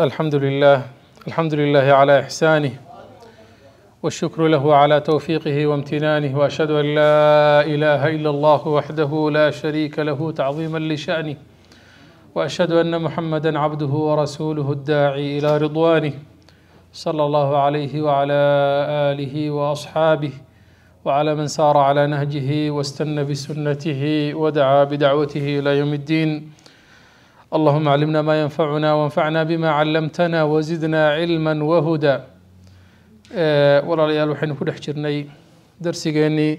الحمد لله الحمد لله على إحسانه والشكر له على توفيقه وامتنانه وأشهد أن لا إله إلا الله وحده لا شريك له تعظيما لشأنه وأشهد أن محمدا عبده ورسوله الداعي إلى رضوانه صلى الله عليه وعلى آله وأصحابه وعلى من سار على نهجه واستنى بسنته ودعا بدعوته إلى يوم الدين اللهم علمنا ما ينفعنا وانفعنا بما علمتنا وزدنا علما وهدى walaalyaal waxaynu ku dhex jirnay darsigeenii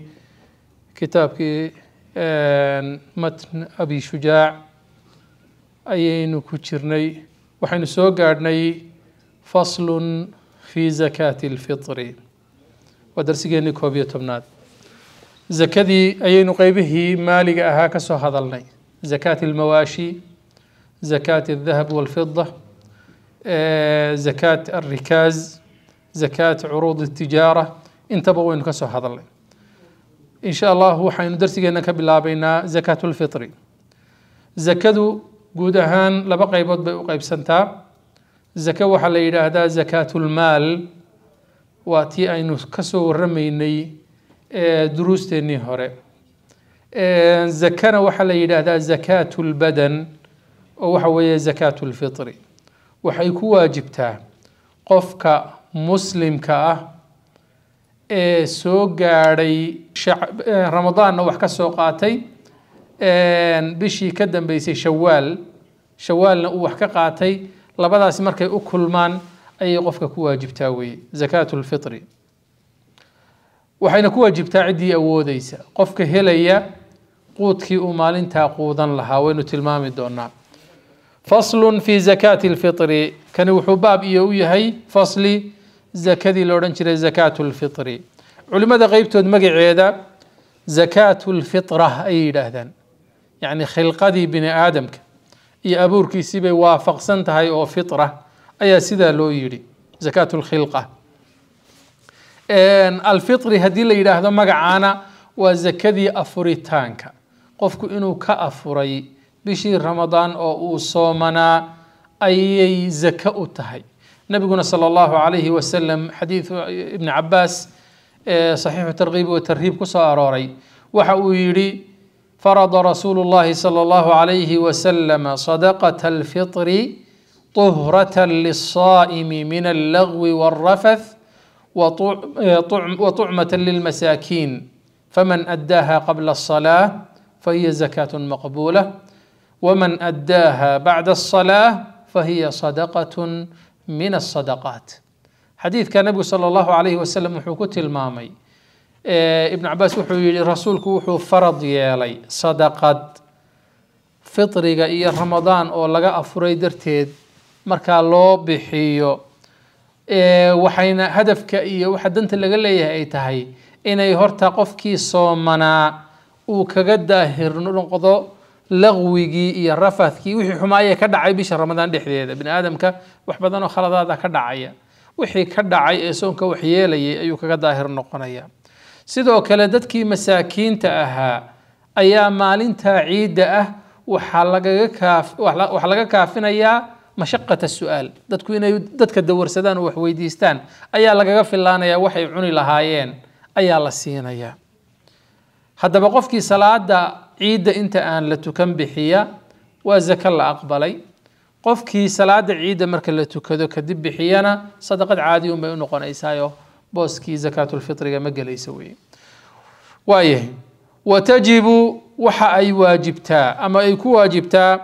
kitaabkii matn abi shujaac ayaynu ku jirnay waxaynu soo gaadhnay faslun fi zakaati اlfitri waa darsigeenii koob iyo tobnaad zakadii ayaynu qeybihii maaliga ahaa ka soo hadalnay zakaati اlmawaashi زكاة الذهب والفضة آه، زكاة الركاز زكاة عروض التجارة انتبهوا إنه كسو هذا اللي إن شاء الله هو حين درسي أنك بلابينا زكاة الفطر زكاة قودهان أهان لبقى يبود بقيب سنتا زكاة وحل إلى هذا زكاة المال واتي أين كسو رميني آه، دروستيني هوري آه، زكاة وحل إلى هذا زكاة البدن وحوية زكاة الفطر وحيكو واجبتها قفك مسلم كأه إيه سوغاري شعب إيه رمضان نوحك سوقاتي إيه بشي كدن بيسي شوال شوال نوحك قاتي لبدا سمرك أكل مان أي قفك كواجب تاوي زكاة الفطر وحين كواجب تا عدي أوديس قفك هليا قوتك أمال تاقوضا لها وين تلمامي دونات فصل في زكاة الفطر كان وحباب يوي هي فصل زكاة لورنجر زكاة الفطر علماء غيبتود مقعيدا زكاة الفطرة أي لهذا يعني خلق خلقدي بني آدمك إي أبورك سيب وافق سنت هاي أو فطرة أي سيدا لو يري زكاة الخلقة إن الفطر هدي لي لهذا مقعانا وزكاة أفريتانك قفكو إنو كأفري بشي رمضان او او صومنا اي زكاة تهي نبينا صلى الله عليه وسلم حديث ابن عباس آه، صحيح الترغيب والترهيب كسا اروري وحويري فرض رسول الله صلى الله عليه وسلم صدقة الفطر طهرة للصائم من اللغو والرفث آه، وطعمة للمساكين فمن أداها قبل الصلاة فهي زكاة مقبولة ومن اداها بعد الصلاه فهي صدقه من الصدقات حديث كان النبي صلى الله عليه وسلم حكوت المامي إيه، ابن عباس وحو رسول كوحو فرض يالي صدقه فطري يا رمضان او لغا افري درتيد مركا لو بحيو إيه، وحين هدف كأي وحد انت اللي قال لي اي تهي اني هرتا كي صومنا وكغدا هرنو نقضو لغوي يا رفث كي وحي حماية كدا عي بيش رمضان ده حديد آدم كا وحبذنا خلاص هذا كدا عي وحي كدا عي إسون كوحي لي أيو كدا ظاهر نقطة سيدو كلدت كي مساكين تأها أيام مالين تعيد أه وحلقة كاف وحلقة كافنا يا مشقة السؤال دت كوينا دت كدور سدان وحويديستان أيا لقى في اللان يا وحي عوني لهاين أيا الله سينا هذا بقف كي صلاة ciidda inta aan la tukan bixiya waa zaka la aqbalay qofkii salaada ciidda marka la tukado kadib bixiyana sadaqad caadi unbay u noqonaysaayo booskii zakaatulfitriga ma gelaysa weye waayahay watajibu waxa ay waajibtaa ama ay ku waajibtaa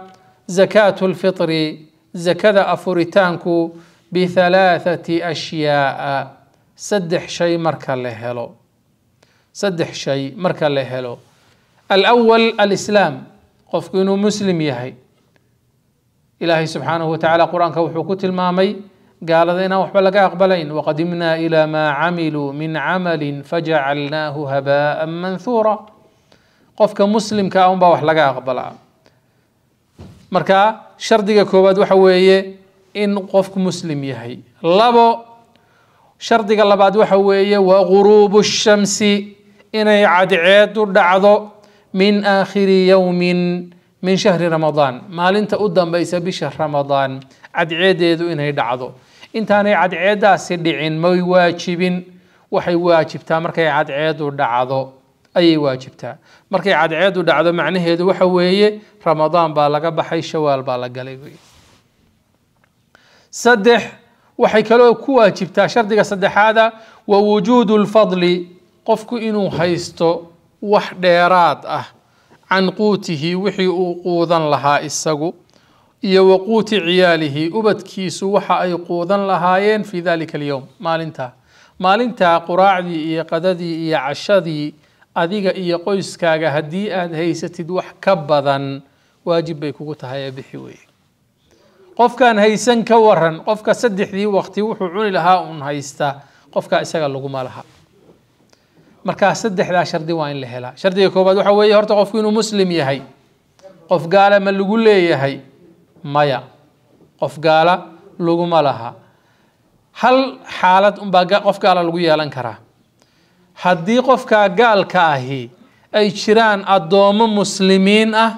zakaatulfitri zakada afuritaanku bithalaathati ashyaa'a saddex shay marka la helo saddex shay marka la helo الأول الإسلام قف قفكنو مسلم يهي إلهي سبحانه وتعالى قرآن كوحو كوحوكوت المامي قال ذينا لك أقبلين وقدمنا إلى ما عملوا من عمل فجعلناه هباء منثورا قف قفك مسلم كأنبا لك أقبل مركا شردك كوباد وحوية إن قفك مسلم يهي لابو شردك اللباد وحوية وغروب الشمس إن عدعيد دعضو من آخر يوم من شهر رمضان ما لنت أدن بيس بشهر رمضان عد عيد يدو إن هيد عضو إنت أنا عد عيدا سدعين ما يواجب وحي واجب تا مركا عد عيد ودعضو أي واجب تا مركا عد عيد ودعضو معنى هيد وحوية رمضان بالاقة بحي شوال بالاقة لغوي سدح وحي كلو كواجب تا شرد سدح هذا ووجود الفضل قفكو إنو حيستو wax dheeraad ah can quutihi wixii uu quudan lahaa isagu iyo wa quuti ciyaalihi ubadkiisu waxa ay quudan lahaayeen fii dalika alyowm maalintaa maalintaa quraacdii iyo qadadii iyo cashadii adiga iyo qoyskaaga haddii aad haysatid wax ka badan waajib bay kugu tahay ee bixi weeye qofkaan haysan ka waran qofka saddexdii waqti wuxuu cuni lahaa uun haysta qofkaa isaga laguma laha markaa saddexdaa shardi waa in la helaa shardiga koobaad waxa weeye horta qofku inuu muslim yahay qof gaala ma lagu leeyahay maya qof gaala laguma laha hal xaalad unbaa qof gaala lagu yeelan karaa haddii qofkaa gaalka ahi ay jiraan addoommo muslimiin ah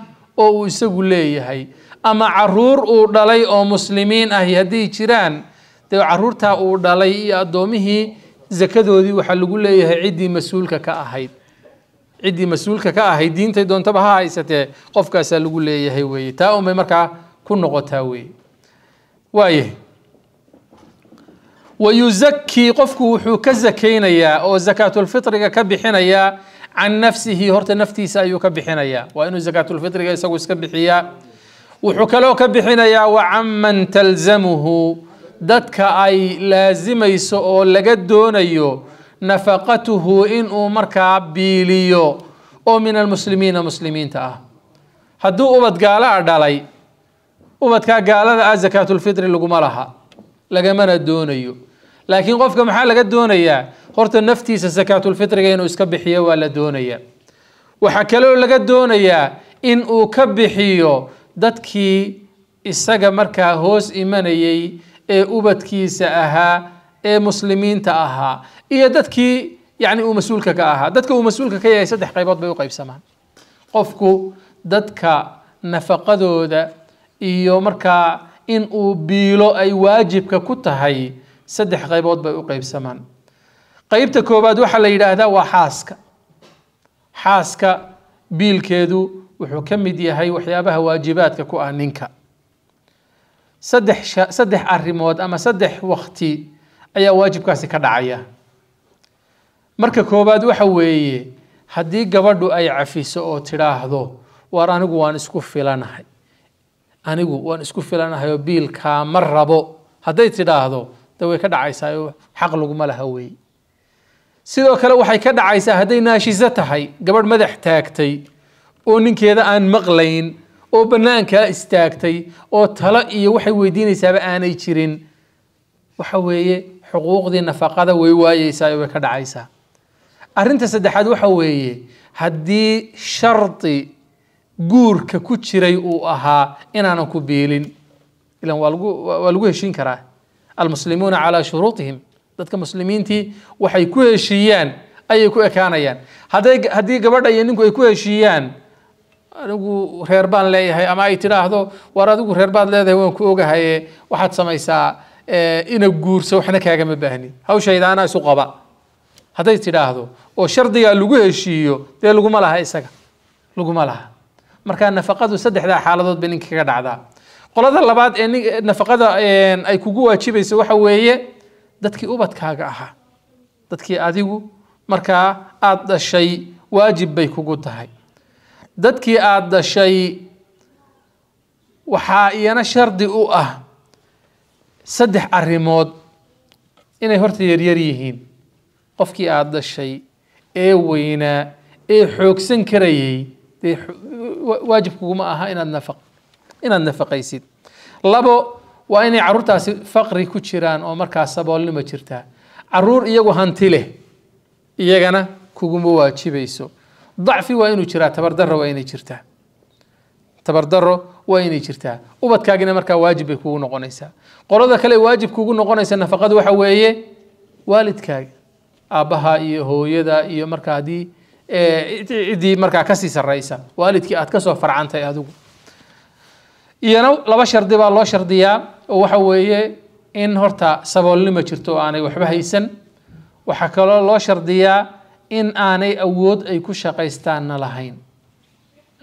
oo uu isagu leeyahay ama caruur uu dhalay oo muslimiin ahi haddii jiraan dee caruurtaa uu dhalay iyo addoommihii زكادودي وحلقوا لي عدي مسؤولك كأهيد عدي مسؤولك كأهيدين تيدون تبها عيسى قفك سلقوا لي هيوي تاو ممركا كن غتاوي واي ويزكي قفك وحوك الزكين يا أو زكاة الفطر كبحين يا عن نفسه هرت نفتي سايو كبحين يا وإن زكاة الفطر يسوس كبحيا وحكلو كبحين يا وعمن تلزمه dadka ay laasimayso oo laga doonayo nafaqatuhu inuu markaa biiliyo oo min almuslimiina muslimiinta ah hadduu ubad gaalaa ah dhalay ubadkaa gaalada ah zakaatulfitri laguma laha lagamana doonayo laakiin qofka maxaa laga doonayaa horta naftiisa zakaatulfitriga inuu iska bixiyo waa la doonayaa waxaa kaloo laga doonayaa in uu ka bixiyo dadkii isaga markaa hoos imanayay ee ubadkiisa ahaa ee muslimiinta ahaa iyo dadkii yani uu mas-uulka ka ahaa dadka uu mas-uulka ka yahay saddex qaybood bay u qaybsamaan qofku dadka nafaqadooda iyo markaa in uu biilo ay waajibka ku tahay saddex qaybood bay u qaybsamaan qaybta koowaad waxaa la yidhaahdaa waa xaaska xaaska biilkeedu wuxuu ka mid yahay waxyaabaha waajibaadka ku ah ninka saddex saddex arrimood ama saddex wakti ayaa waajibkaasi ka dhacaya marka koowaad waxa weeye haddii gabadhu ay cafiso oo tidhaahdo waar anigu waan isku filanahay anigu waan isku filanahay oo biilkaa ma rabo hadday tidhaahdo de way ka dhacaysaa xaq laguma laha weeye sidoo kale waxay ka dhacaysaa hadday naashiso tahay gabadh madax taagtay oo ninkeeda aan maqlayn oo bannaankaa istaagtay oo talo iyo waxay weydiinaysaaba aanay jirin waxa weeye xuquuqdii nafaqada way waayeysaa way ka dhacaysaa arrinta saddexaad waxa weeye haddii shardi guurka ku jiray uu ahaa inaanan ku biilin ilan waa lagu waa lagu heshin karaa almuslimuuna calaa shuruutihim dadka muslimiintii waxay ku heshiiyaan ayay ku ekaanayaan hadday haddii gabadha iyo ninku ay ku heshiiyaan anigu reer baan leeyahay ama ay tidhaahdo war adigu reer baad leedahay waan ku ogahaye waxaad samaysaa eh, ina guursa waxna kaagama baahni hawshaydaana isu qaba hadday tidhaahdo oo shardigaa lagu heshiiyo dee laguma laha isaga laguma laha markaa nafaqadu saddexdaa xaaladood bay ninka kaga dhacdaa qolada labaad ee ni eh, nafaqada ay kugu waajibayso waxa weeye dadkii ubadkaaga ahaa dadkii adigu markaa aada dhashay waajib bay kugu tahay dadkii aada dhashay waxaa iyana shardi u ah saddex arrimood inay horta yaryar yihiin qofkii aada dhashay ee weynaa ee xoogsan karayay dee waajibkuguma aha inaad nafa inaad nafaqaysid labo waa inay carruurtaasi faqri ku jiraan oo markaas saboolnimo jirtaa carruur iyagu hanti leh iyagana kuguma waajibayso dacfi waa inuu jiraa tabardaro waa inay jirtaa tabardaro waa inay jirtaa ubadkaagina markaa waajib bay kugu noqonaysaa qolada kale waajib kugu noqonaysa nafaqada waxa weeye waalidkaaga aabbaha iyo hooyada iyo markaa haddii ciddii markaa kasii sarraysa waalidkii aad kasoo farcantay adigu iyana laba shardi baa loo shardiyaa oo waxa weeye in horta saboolnima jirto oo aanay waxba haysan waxaa kaloo loo shardiyaa in aanay awood ay ku shaqaystaanna lahayn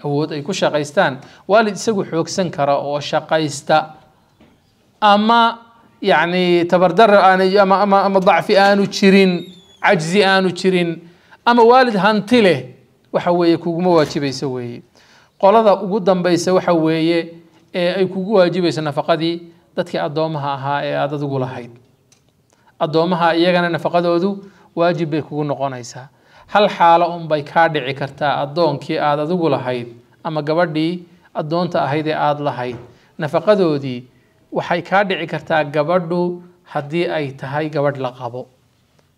awood ay ku shaqaystaan waalid isagu xoogsan kara oo shaqaysta ama yacni tabardarar aanay ama ama ama dacfi aanu jirin cajzi aanu jirin ama waalid hanti leh waxa weeye kuguma waajibaysa weeye qolada ugu dambaysa waxa weeye ee ay kugu waajibayso nafaqadii dadkii addoomaha ahaa ee aad adigu lahayd addoomaha iyagana nafaqadoodu waajib bay kugu noqonaysaa hal xaalo unbay kaa dhici kartaa addoonkii aada adigu lahayd ama gabadhii addoonta ahayd ee aada lahayd nafaqadoodii waxay kaa dhici kartaa gabadhu haddii ay tahay gabadh la qabo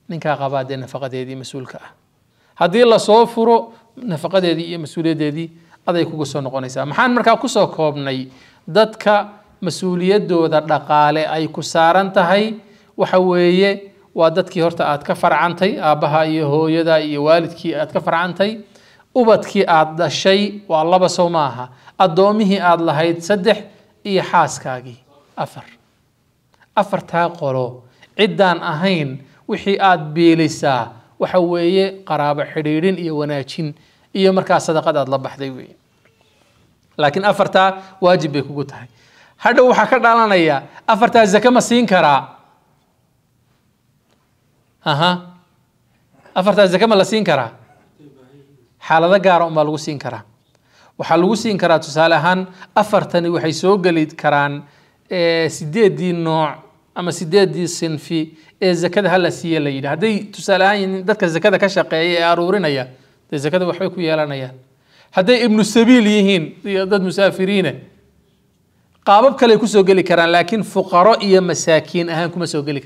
ninkaa qabaa dee nafaqadeedii mas-uulka ah haddii lasoo furo nafaqadeedii iyo mas-uuliyaddeedii aday kuga soo noqonaysaa maxaan markaa kusoo koobnay dadka mas-uuliyaddooda dhaqaale ay ku saaran tahay waxa weeye waa dadkii horta aad ka farcantay aabbaha iyo hooyada iyo waalidkii aad ka farcantay ubadkii aad dhashay waa laba sow maaha addoomihii aad lahayd saddex iyo xaaskaagii afar afartaa qolo ciddaan ahayn wixii aad biilaysaa waxa weeye qaraabo xidhiidhin iyo wanaajin iyo markaa sadaqad aad la baxday weeye laakiin afartaa waajib bay kugu tahay hadhow waxaa ka dhalanaya afartaa zake ma siin karaa أها أفرت إذا كمل سين كرا حال هذا جار أم بالغو كرا وحالغو كرا تسأل هن أفرتني وحيسو قليد كران سديد دي نوع أما سديد دي سن في إذا كده هلا سيا ليه هذي تسأل هن ده كذا كذا كشقة أرورنا يا إذا كده وحيك ويانا يا هذي ابن السبيل يهين ضد مسافرين قابب كلي كسو قلي كران لكن فقراء يا مساكين أهانكم سو قلي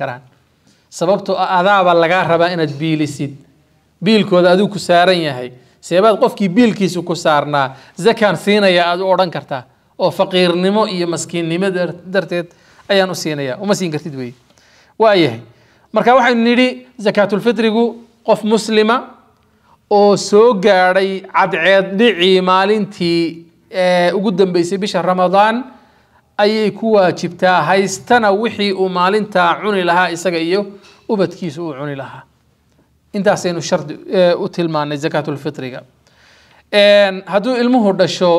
sababto adaaba lagaa rabaa inaad biilisid biilkooda aduu ku saaran yahay seebaad qofkii biilkiisa ku saarnaa zakaan siinaya aad u odhan kartaa oo faqiirnimo iyo maskiinnimo darteed ayaan u siinaya uma siin kartid wey waayahay marka waxaynu nidhi zakaatulfitrigu qof muslima oo soo gaadhay cadceed dhicii maalintii ugu dambeysay bisha ramadaan ayay ku waajibtaa haystana wixii uu maalintaa cuni lahaa isaga iyo ubadkiisa uu cuni lahaa intaasaynu shardi eh, u tilmaanay zakaatulfitriga hadduu ilmuhu dhasho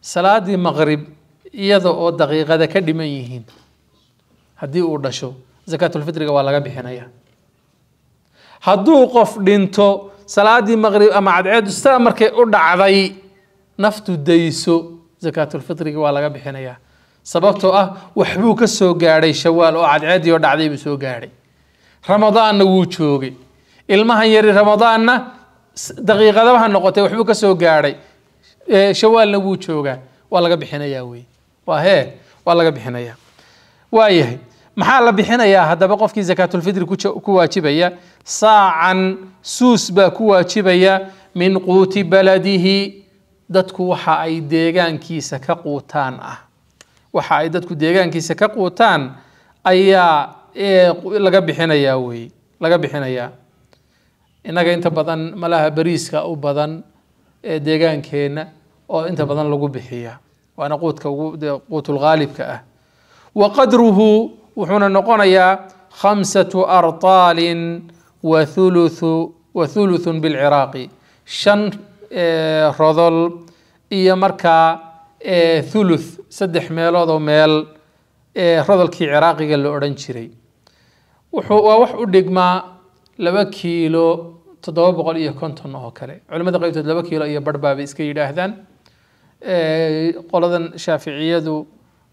salaadii maqrib iyada oo daqiiqada ka dhiman yihiin haddii uu dhasho zakaatulfitriga waa laga bixinaya hadduu qof dhinto salaadii maqrib ama cadceedu sidaa markay u dhacday naftu dayso akaatulfiriga waa laga bixinayaa sababtoo ah waxbuu ka soo gaadhay shawaal oo cadceedii oo dhacday buu soo gaadhay ramadaanna wuu joogay ilmahan yari ramadaanna daqiiqadaba ha noqotay waxbuu ka soo gaadhay shawaalna wuu joogaa waa laga bixinayaa wey waa hee waa laga bixinayaa waayahay maxaa la bixinayaa haddaba qofkii zakaatulfitri ku waajibaya saacan suus baa ku waajibaya min quuti baladihi dadku waxa ay deegaankiisa ka quutaan ah waxa ay dadku deegaankiisa ka quutaan ayaa ee laga bixinayaa way laga bixinayaa inaga inta badan malaha bariiska u badan ee deegaankeena oo inta badan lagu bixiya waana quudka ugu quutulghaalibka ah wa qadruhu wuxuuna noqonayaa khamsatu artaalin wa thuluthu wa thuluthun bilciraaqi shan rodol iyo markaa thuluth saddex meelood oo meel rodolkii ciraaqiga la odhan jiray wuxuu waa wax u dhigmaa laba kiilo toddoba boqol iyo konton oo kale culimada qaybtood laba kiilo iyo barhbaa bay iska yidhaahdaan qoladan shaaficiyadu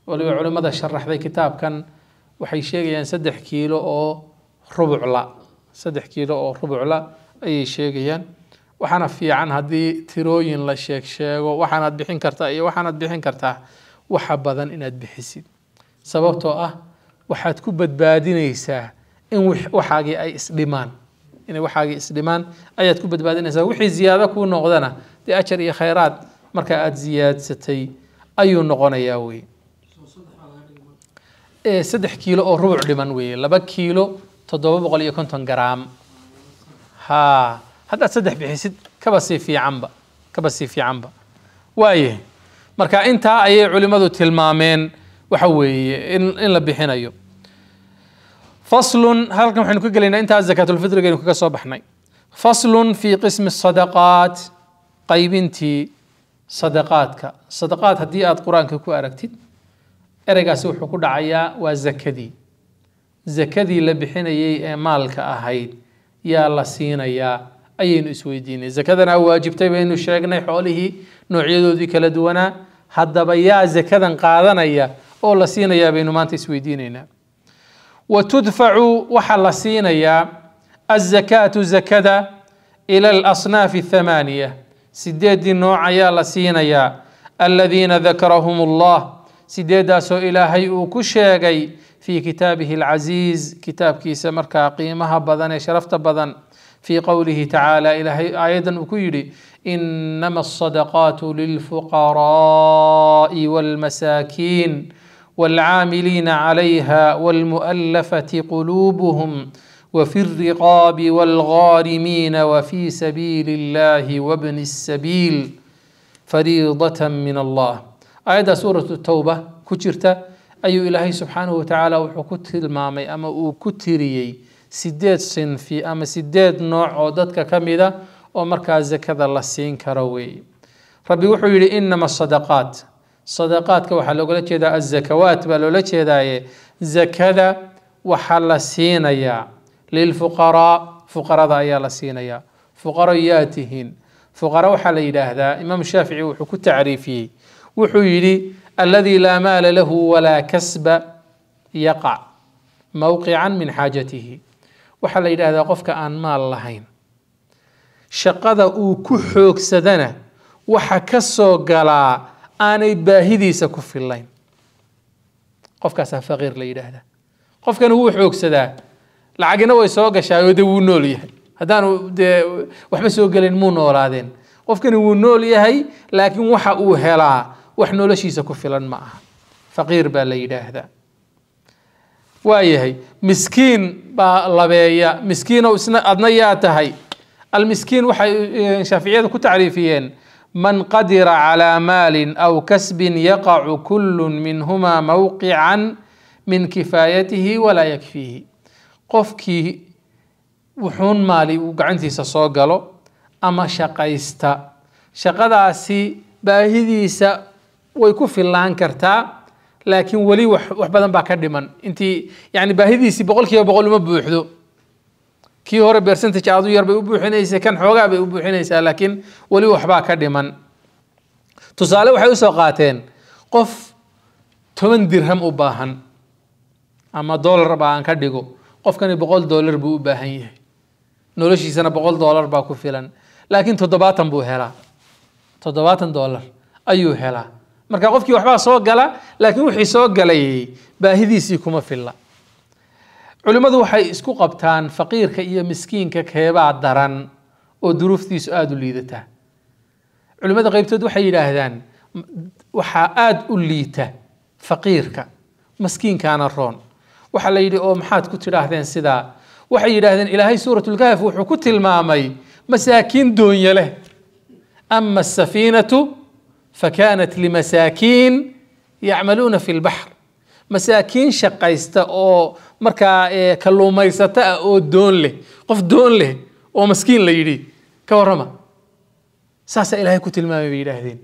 waliba culimada sharaxday kitaabkan waxay sheegayaan saddex kiilo oo rubucla saddex kiilo oo rubucla ayay sheegayaan waxaana fiican haddii tirooyin la sheeg sheego waxaanaad bixin kartaa iyo waxaanaad bixin kartaa waxa badan inaad bixisid sababtoo ah waxaad ku badbaadinaysaa in waxaagii ay isdhimaan inay waxaagii isdhimaan ayaad ku badbaadinaysaa wixii ziyaado kuu noqdana dee ajar iyo khayraad marka aada ziyaadsatay ayuu noqonayaa wey saddex kiilo oo rubuc dhiman weeye laba kiilo toddoba boqol iyo konton garaam haa هذا صدح بحسد كبسي في عنبا كبسي في عنبا وايه مركا انت اي علماء تلمامين وحوي ان ان لبحين ايو فصل هل كم حين كقلنا انت زكاة الفطر قلنا كصوب حني فصل في قسم الصدقات قيب انت صدقاتك صدقات هدي اد قرانك كو اركتي ارغا سو خو دعيا وا زكدي لبحين اي مالك اهيد يا الله يا أين إسويدين زكاة واجبت بين الشرقنا حوله نعيد ذي كلا دونا حد بيا زكاة قادنا يا أول سينا يا بين مانت إسويدينينا وتدفع وحل سينا يا الزكاة زكاة إلى الأصناف الثمانية سديد النوع يا لسينا يا الذين ذكرهم الله سديدا سو إلى هيئو كشاقي في كتابه العزيز كتاب كيس مركا قيمها بدن شرفت بدن في قوله تعالى إلهي أيضا وكيري إنما الصدقات للفقراء والمساكين والعاملين عليها والمؤلفة قلوبهم وفي الرقاب والغارمين وفي سبيل الله وابن السبيل فريضة من الله آية سورة التوبة كترت أي أيوة إلهي سبحانه وتعالى وحكت المامي أما أكتريي سيدات سن أما سيدات نوع أو دتك كاملة أو مركز كذا الله سين كروي ربي وحي إنما الصدقات صدقات كوحا لو قلت الزكوات بلو لك يداي زكا وحل سينيا للفقراء فقراء ضايا لسينيا فقرياتهن فقراء وحال إلى هذا إمام الشافعي وحو كتعريفي وحي لي الذي لا مال له ولا كسب يقع موقعا من حاجته waxaa la yidhaahdaa qofka aan maal lahayn shaqada uu ku xoogsadana waxa ka soo galaa aanay baahidiisa ku fillayn qofkaasaa faqiir la yidhaahdaa qofkani wuu xoogsadaa lacagina way soo gashaayoo dee wuu nool yahay haddaanu dee waxba soo gelin muu noolaadeen qofkani wuu nool yahay laakiin waxa uu helaa wax noloshiisa ku filan ma aha faqiir baa la yidhaahdaa وايهي مسكين با لبيا مسكين او وسنا أدنى ياتهاي المسكين وحي شافعية تعريفيين من قدر على مال أو كسب يقع كل منهما موقعا من كفايته ولا يكفيه قفكي وحون مالي وقعنتي سصوغلو أما شقيستا شقداسي باهديسا ويكفي الله انكرتا laakiin weli wax wax badan baa ka dhiman intii yani baahidiisii boqol kiiba boqol uma buuxdo kii hore bercentage aadu yar bay u buuxinaysa kan xoogaa bay u buuxinaysaa laakiin weli waxbaa ka dhiman tusaale waxay usoo qaateen qof toban dirham u baahan ama dollarba aan ka dhigo qofkani boqol dollar buu u baahan yahay noloshiisana boqol dollar baa ku filan laakiin toddobaatan buu helaa toddobaatan dollar ayuu helaa marka qofkii waxbaa soo gala laakiin wixii soo galay baahidiisii kuma filla culimmadu waxay isku qabtaan faqiirka iyo miskiinka keebaa daran oo duruuftiisu aada u liidata culimmada qaybtood waxay yidhaahdaan waxaa aada u liita faqiirka maskiinkaana roon waxaa la yidhi oo maxaad ku tidhaahdeen sidaa waxay yidhaahdeen ilaahay suuratulkahaf wuxuu ku tilmaamay masaakiin doonya leh ama asafiinatu فكانت لمساكين يعملون في البحر مساكين شقيست او مركا إيه، كلوميسات او دون له قف دون او مسكين ليري كورما ساسا الهي كتل ما بيلاهدين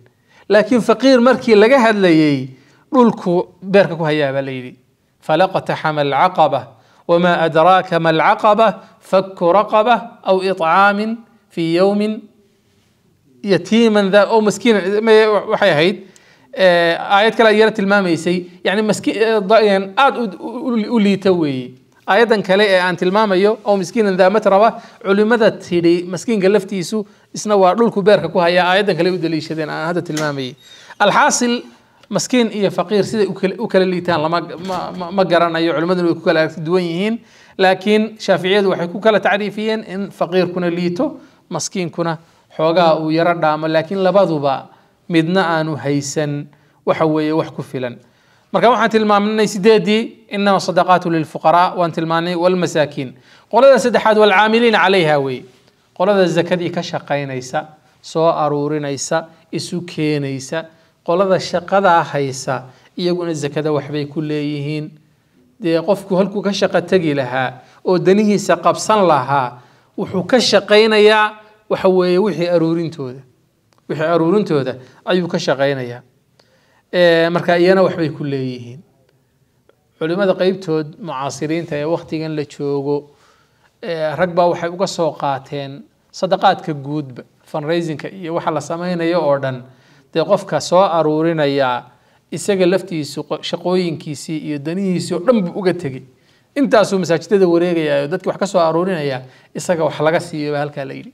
لكن فقير مركي حد ليي رولكو بيركو هيا بليري فلقتحم العقبه وما ادراك ما العقبه فك رقبه او اطعام في يوم يتيما ذا او مسكينا ما وحي هيد آه، ايات كلا يرت الماميسي يعني آه، آه، مسكين ضاين اد ولي توي ايضا كلا ان تلماميو او مسكينا ذا متربا علم ذا تيري مسكين قلفتيسو اسنا وا دول كبيرك كو هيا ايضا كلا ودليشدين ان هذا تلمامي الحاصل مسكين يا فقير سيدي وكل اللي تان ما ما قرانا علم ذا كلا دوينين لكن شافعيه وحكوا تعريفيا ان فقير كنا ليتو مسكين كنا xoogaa uu yaro dhaamo laakiin labaduba midna aanu haysan waxa weeye wax ku filan marka waxaan tilmaamnay sideedii inama sadaqaatu lilfuqaraa waan tilmaanay walmasaakiin qolada saddexaad walcaamiliina calayha weeye qolada zakadii ka shaqaynaysa soo aruurinaysa isu keenaysa qolada shaqadaa haysa iyaguna zakada waxbay ku leeyihiin dee qofku halkuu ka shaqo tegi lahaa oo danihiisa qabsan lahaa wuxuu ka shaqaynayaa waxa weeye wixii aruurintooda wixii aruurintooda ayuu ka shaqaynayaa marka iyana waxbay ku leeyihiin culimmada qeybtood mucaasiriinta ee wakhtigan la joogo rag baa waxay uga soo qaateen sadaqaadka guudba fundraisinka iyo waxa la samaynayo oo dhan dee qofka soo aruurinayaa isaga laftiisu shaqooyinkiisii iyo danihiisii oo dhan buu uga tegey intaasuu masaajidada wareegayaa oo dadki wax ka soo aruurinayaa isaga wax laga siiyo baa halkaa la yidhi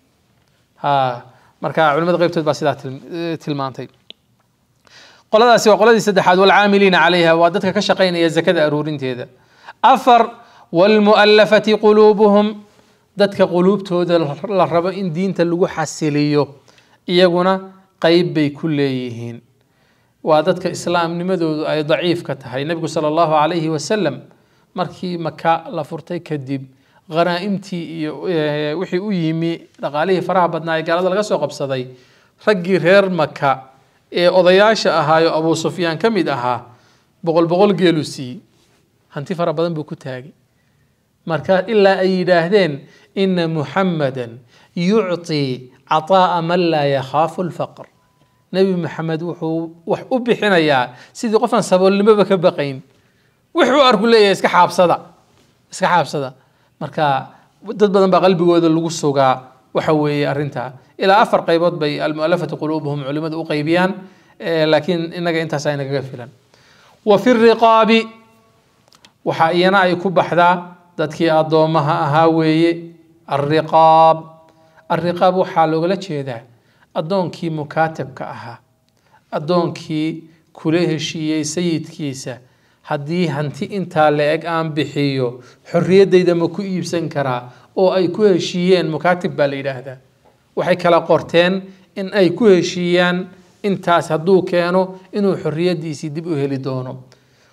marka culimada qaybtood baa sidaa tilmaantay qoladaasi waa qoladii saddexaad walcaamiliina calayha waa dadka ka shaqaynaya zakada aruurinteeda afar walmu'allafati quluubuhum dadka quluubtooda la rabo in diinta lagu xasiliyo iyaguna qayb bay ku leeyihiin waa dadka islaamnimadoodu ay daciif ka tahay nebigu sala allahu calayhi wasalam markii maka la furtay kadib غرائمتي وحي ويمي لغالي فرع بدنا يقال هذا الغسو قبصدي رقي رير مكة اضياش إيه اهاي ابو صفيان كم اها بغل بغل جلوسي هنتي فرع بدن بكو تاقي مركا إلا أي دهدين إن محمدا يعطي عطاء من لا يخاف الفقر نبي محمد وحو وحو بحنا يا سيدي قفا سبول لما بك بقين وحو أركو لي اسكحاب صدا اسكحاب صدا marka dad badan baa qalbigooda lagu sugaa waxa weeye arrintaa ilaa afar qaybood bay almualafatu quluubuhum culimmadu u qaybiyaan laakiin inaga intaasaa inagaga filan wa fi riqaabi waxaa iyana ay ku baxdaa dadkii addoomaha ahaa weeye alriqaab alriqaab waxaa loogala jeedaa addoonkii mukaatabka ahaa addoonkii kula heshiiyey sayidkiisa haddii hanti intaa la-eg aan bixiyo xorriyaddayda ma ku iibsan karaa oo ay ku heshiiyeen mukaatib baa la yidhaahdaa waxay kala qorteen in ay ku heshiiyaan intaas hadduu keeno inuu xorriyaddiisii dib u heli doono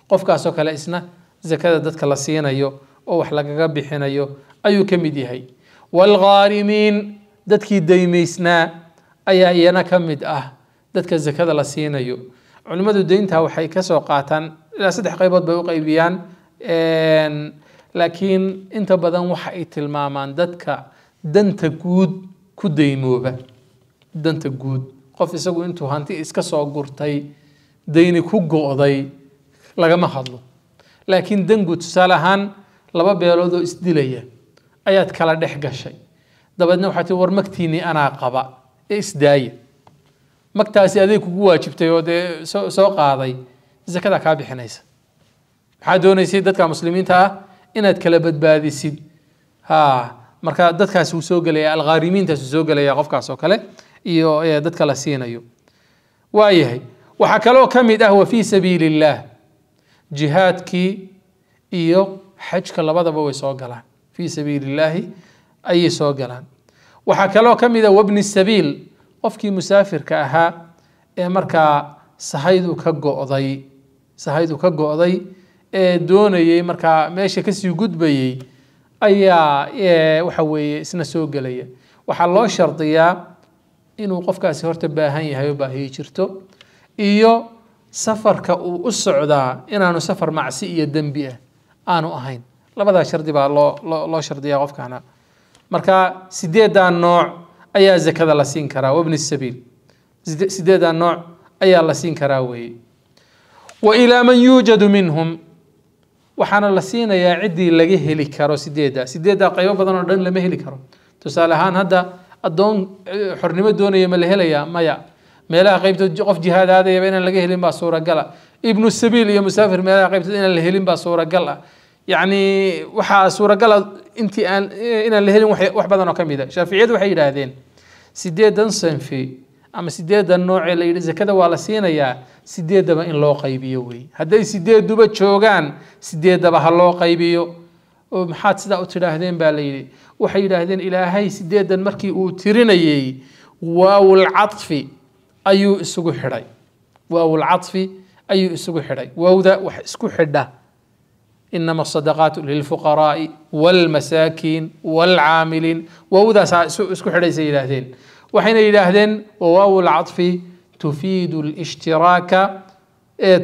qofkaasoo kale isna zakada dadka la siinayo oo wax lagaga bixinayo ayuu ka mid yahay waalghaarimiin dadkii daymaysnaa ayaa iyana ka mid ah dadka sakada la siinayo culimmadu deyntaa waxay ka soo qaataan ilaa saddex qaybood bay u qaybiyaan laakiin inta badan waxa ay tilmaamaan dadka danta guud ku daymooba danta guud qof isagu intuu hanti iska soo gurtay dayni ku go-day lagama hadlo laakiin dan guud tusaale ahaan laba beeloodoo oo isdilaya ayaad kala dhex gashay dabeedna waxaa tii war magtiinnii anaa qaba ee isdaaya magtaasi adeeg kugu waajibtay oo dee soo qaaday زكذا كابي حنيس حدون يسيد دتك مسلمين تا إن أتكلم بادي سيد ها مركا دتك سوسوق لي الغارمين تسوسوق لي يقف كاسوق لي إيو دتك لسين أيو وأيه وحكى له كم ده هو في سبيل الله جهاد كي إيو حج كلا بدا بوي سوق في سبيل الله أي سوق لان وحكى له كم ده وابن السبيل وفكي مسافر كأها إيه مركا صحيح كجو أضيء sahaydu ka go-day ee doonayey markaa meesha kasii gudbayey ayaa waxa weeye isna soo gelaya waxaa loo shardiyaa inuu qofkaasi horta baahan yahay oo baahiyo jirto iyo safarka uu u socdaa inaanu safar macsi iyo dembi ah aanu ahayn labadaa shardi baa loo loo loo shardiyaa qofkana marka sideedaa nooc ayaa zakada la siin karaa wabni sabiil sideedaa nooc ayaa la siin karaa weeye wailaa man yuujadu minhum waxaana la siinayaa ciddii laga heli karo sideeddaa sideeddaa qaybo badan oo dhan lama heli karo tusaale ahaan hadda addoon xornimo doonaya ma la helayaa maya meelaha qaybtood qof jihaad aadayaba inaan laga helin baa suuragal ah ibnu sabiil iyo musaafir meelaha qaybtood inaan la helin baa suuragal ah yacni waxaa suuragal ah intii aan inaan la helin wax badan oo ka mid a shaaficiyadu waxay yidhaahdeen sideedan sanfi أما سيدة النوع اللي إذا كذا ولا سينا يا سيدة ما إن لاقى بيوي هداي سيدة دوبا شوغان سيدة ما هلاقى بيو ومحات سدا أطرا هذين بالليلي وحيد هذين إلى هاي سيدة المركي أطرنا يي واو العطف أي سكو حري واو العطف أي سكو حري واو ذا سكو حدا إنما الصدقات للفقراء والمساكين والعاملين واو ذا سكو حري سيدة هذين وحين إلى أهدين وواو العطف تفيد الاشتراك آه،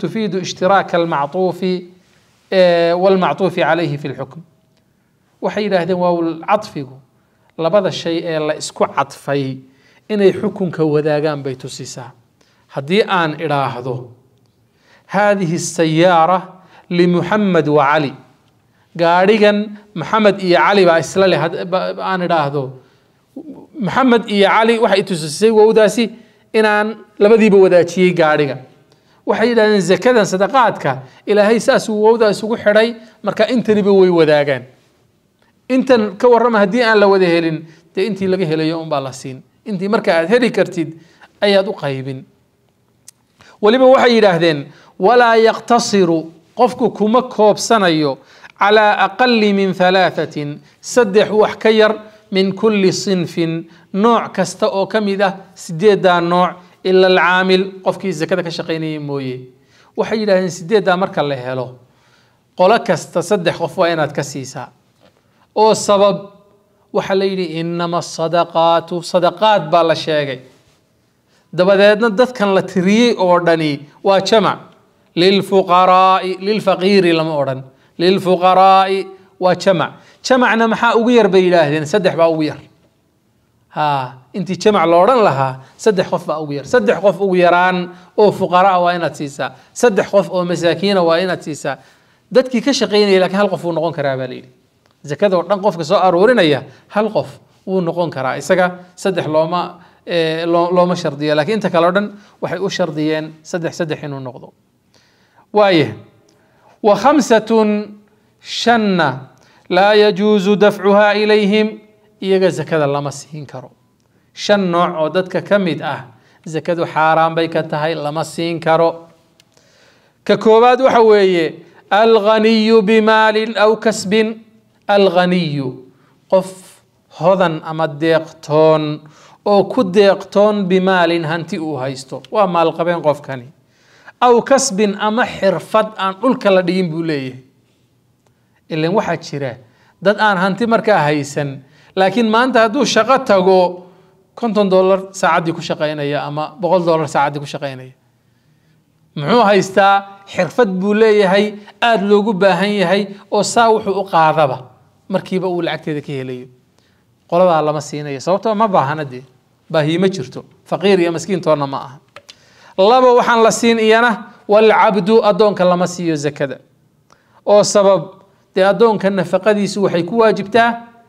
تفيد اشتراك المعطوف آه، والمعطوف عليه في الحكم وحين إلى أهدين واو العطف لبض الشيء آه، لا اسكو عطفي إن حكم كوذاقان بيت السيسا هديئان إلى أهدو هذه السيارة لمحمد وعلي قارئا محمد يا علي بأسلالي بأن إلى أهدو محمد يا علي وحي تسسي ووداسي إنان لبدي بوداتشي غاريغا وحي لان زكادا صدقاتك إلى هاي ساس وودا وحري مركا انت نبوي وداغان انت كورما هدي أن لو هيرين تي انت لغي هيلا يوم بالاسين انت مركا هيري كرتيد أيا دوكايبين قايبين ولما وحي لاهدين ولا يقتصر قفكو كومكوب سنيو على أقل من ثلاثة سدح وحكير من كل صنف نوع كستا او كميدا سديدا نوع الا العامل قفكي زكدا كشقيني مويه وحي له سديدا مركا لهلو قولا كستا صدح قف وينات كسيسا او سبب وحليلي انما الصدقات صدقات بالا شيغي دبدادنا كان لتري او دني واجمع للفقراء للفقير لم اورن للفقراء واجمع جمع نمحا اوير بالله لان سدح با ها انتي جمع لورن لها سدح خف بأوير سدح خف اويران او فقراء وين تسيسا سدح خف او مساكين وين تسيسا دتكي كشقين لك هل قف ونقون كرابالي اذا كذا ورن قف كسو ارورنيا هل قف ونقون كرا اسغا سدح لوما اه، لوما شرديه لكن انت كلورن وحي او شرديين سدح سدح ونقضوا وايه وخمسه شنه لا يجوز دفعها إليهم إيجا زكاة لما سين كرو شن نوع وددك كميد أه زكاة حرام بيك تهي لما سين كرو ككوباد وحوية الغني بمال أو كسب الغني قف هذن أما ديقتون أو كديقتون بمال هنتي أو هايستو وما القبين قف كاني أو كسب أما حرفت أن ألك لديهم بوليه ilan waxaa jira dad aan hanti markaa haysan laakiin maanta hadduu shaqo tago konton dollar saacaddii ku shaqaynaya ama boqol dollar saacaddii ku shaqaynaya muxuu haystaa xirfad buu leeyahay aada loogu baahan yahay oo saa wuxuu u qaadaba markiiba uu lacagteeda ka helayo qoladaa lama siinayo sababtoo ma baahana dee baahii ma jirto faqiir iyo maskiin toonna ma aha labo waxaan la siin iyana walcabdu addoonka lama siiyo zakada oo sabab أدون كان فقدي سو حي كواجبته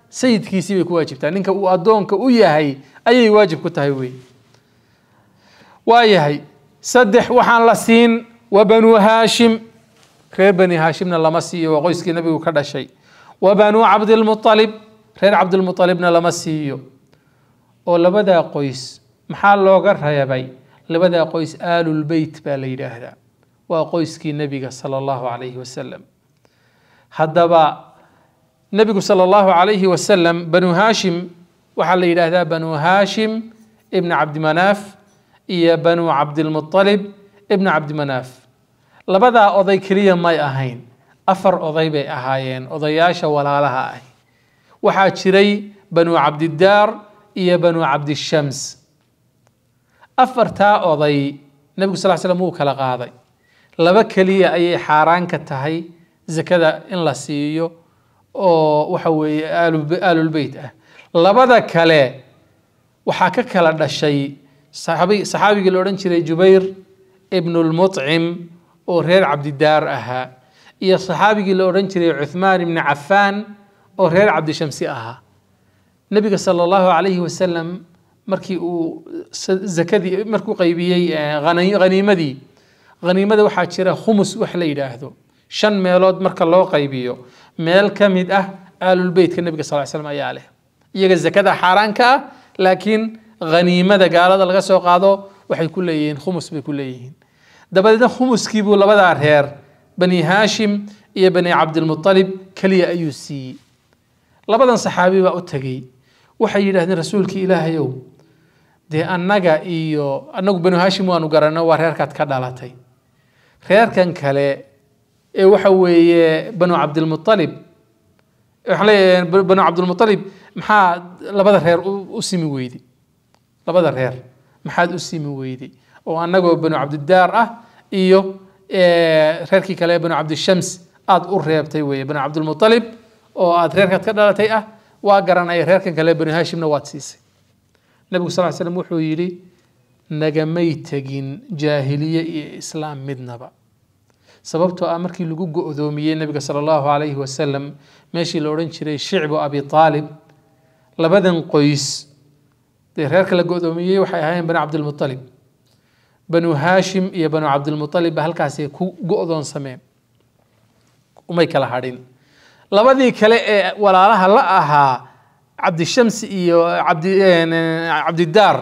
سيد كيسي كواجبته نك أدون كأويا هاي أي واجب كنت هاي وي ويا هاي سدح وحان لسين وبنو هاشم خير بني هاشم نلا مسي وقيس كي نبي وكذا شيء وبنو عبد المطلب خير عبد المطلب نلا مسي ولا بدا قيس محل لوغر يا بي لبدا قيس آل البيت بالي هذا وقيس كي نبي صلى الله عليه وسلم هدبا نبي صلى الله عليه وسلم بنو هاشم وحل إلى هذا بنو هاشم ابن عبد مناف إيا بنو عبد المطلب ابن عبد مناف لبدا أضي كريا ماي أهين أفر أضي بي أهين أضياش ولا لها أي وحاشري بنو عبد الدار إيا بنو عبد الشمس أفر تا أضي نبي صلى الله عليه وسلم وكالا غاضي لبكلي أي حاران كتهي zakada in la siiyo oo waxa weeye aalulbeyt ah labada kale waxaa ka kala dhashay saxaabigii la odhan jiray jubayr ibnu lmutcim oo reer cabdidaar ahaa iyo saxaabigii la odhan jiray cuthmaan ibni cafaan oo reer cabdishamsi ahaa nabiga sala allahu calayhi wasalam markii uu zakadii markuu qaybiyey haniimadii haniimada waxaa jira khumus wax la yidhaahdo shan meelood marka loo qaybiyo meel ka mid ah aalulbeytka nebiga sal slam ayaa leh iyaga zakada xaaraanka ah laakiin haniimada gaalada laga soo qaado waxay ku leeyihiin khumus bay ku leeyihiin dabadeedna khumuskii buu labadaa reer bani haashim iyo bani cabdilmualib keliya ayuu siiyey labadan saxaabi baa u tegey waxay yidhahdeen rasuulkii ilaahayow dee annaga iyo annagu banu haashim waanu garano waa reerkaad ka dhalatay reerkan kale waxa weeye banu cabdilmualib waxaan leeyahay banu cabdilmualib maxaa labada reer u simi weyday labada reer maxaad u simi weyday oo annagoo banu cabdidaar ah iyo reerkii kale banu cabdishams aad u reebtay weeye banu cabdilmualib oo aad reerkaad ka dhalatay ah waa garanaya reerkan kale banu hashimna waad siisay nabigu sal slam wuxuu yidhi nagamay tegin jaahiliye iyo islaam midnaba sababtoo ah markii lagu go-doomiyey nabiga sala allahu calayhi wasalam meeshii la odhan jiray shicbu abi aalib labadan qoys dee reerka la go-doomiyey waxay ahaayeen banu cabdilmualib banu haashim iyo banu cabdilmualib ba halkaasay ku go-doon sameen umay kala hadhin labadii kale ee walaalaha la ahaa cabdishamsi iyo cabdi cabdidaar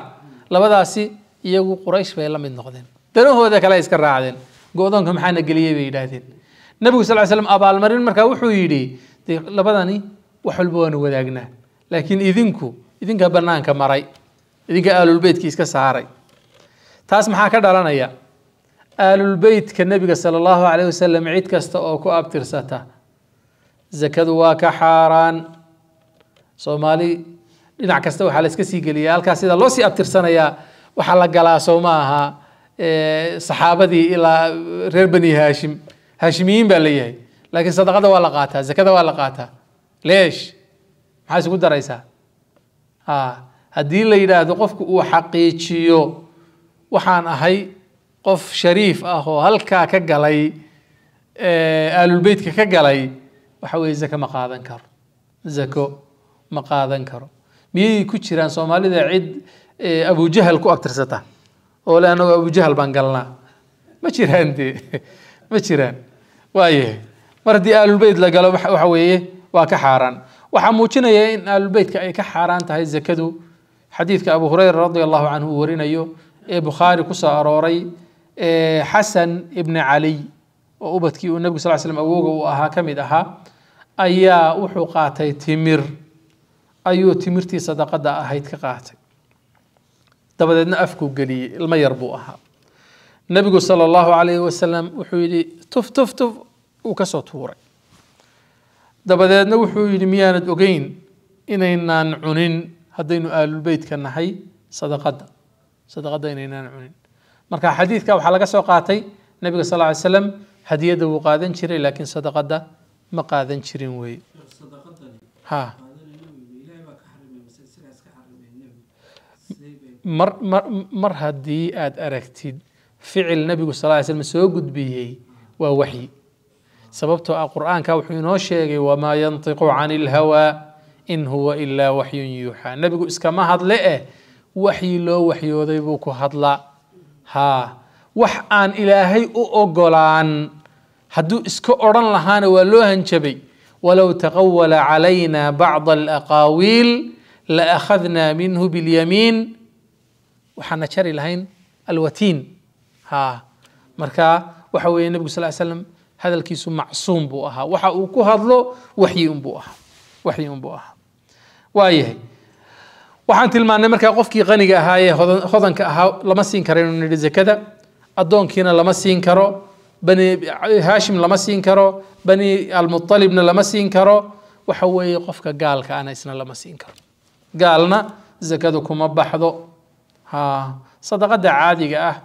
labadaasi iyagu quraysh bay la mid noqdeen danahooda kale ay iska raacdeen go-doonka maxaana geliyey bay yidhaahdeen nabigu sal ly slam abaalmarin markaa wuxuu yidhi dee labadani wax walba waanu wadaagnaa laakiin idinku idinkaa banaanka maray idinkaa aalulbeytkii iska saaray taas maxaa ka dhalanaya aalulbeytka nebiga sala allahu calayh wasalam cid kasta oo ku abtirsata zakadu waa ka xaaraan soomaali dhinac kasta waxaa la iska sii geliyaa halkaas sidaa loo sii abtirsanayaa waxaa la galaa sow ma ahaa صحابة دي إلى ربني هاشم هاشميين بالي هاي لكن صدقة ولقاتها زكاة ولقاتها ليش حاس قد رئيسة آه هدي اللي إذا دقفك هو حقيقي وحان أهي قف شريف أخو هل كا كجلي آه، آل البيت كجلي وحوي زكاة مقاعد انكر زكاة مقاعد انكر مي كتشيران سومالي ذا عيد آه، أبو جهل كو أكثر ستا oo le anagoo abujahal baan galnaa ma jiraan dee ma jiraan waayahay mar haddii aalulbeyt la galo waxa weeye waa ka xaaraan waxaa muujinaya in aalulbeytka ay ka xaaraan tahay zakadu xadiidka abu hureyra radi allahu canhu uu warinayo ee bukhaari ku soo arooray xasan ibni caliy oo ubadkii uu nebigu sal slam awowga uu ahaa ka mid ahaa ayaa wuxuu qaatay timir ayuu timirtii sadaqada ahayd ka qaatay دبدنا أفكو قلي لما يربوها نبي صلى الله عليه وسلم وحويلي تف تف تف وكسو توري دبدنا وحويلي ميانت أغين إن إنا نعنين هدين آل البيت كان حي صدقة صدقة إن إنا نعنين مركا حديث كاو حلقة سوقاتي نبي صلى الله عليه وسلم هدية دو شري لكن صدقة مقادن شرين وي ها mar mar mar haddii aada aragtid ficil nabigu sal ly slm soo gudbiyey waa waxyi sababtoo ah qur-aanka wuxuu inoo sheegay wamaa yantiqu can ilhawaa in huwa ilaa waxyun yuuxaa nebigu iskama hadle eh waxyi loo waxyooday buu ku hadlaa haa wax aan ilaahay u ogolaan hadduu iska odhan lahaana waa loo hanjabay walow taqawala calayna bacda alaqaawiil la akhadnaa minhu bilyamiin waxaana jari lahayn alwatiin ha marka waxa weeye nebigu sal slam hadalkiisu macsuum buu ahaa waxa uu ku hadlo waxyi unbuu ahaa waxyi unbuu ahaa waayahay waxaan tilmaannay markaa qofkii qaniga ahaa ee hodanka ahaa lama siin karo inuu nidhi zakada addoonkiina lama siin karo bani haashim lama siin karo bani almutalibna lama siin karo waxa weeye qofka gaalka ana isna lama siin karo gaalna zakadu kuma baxdo ها صدقة عادية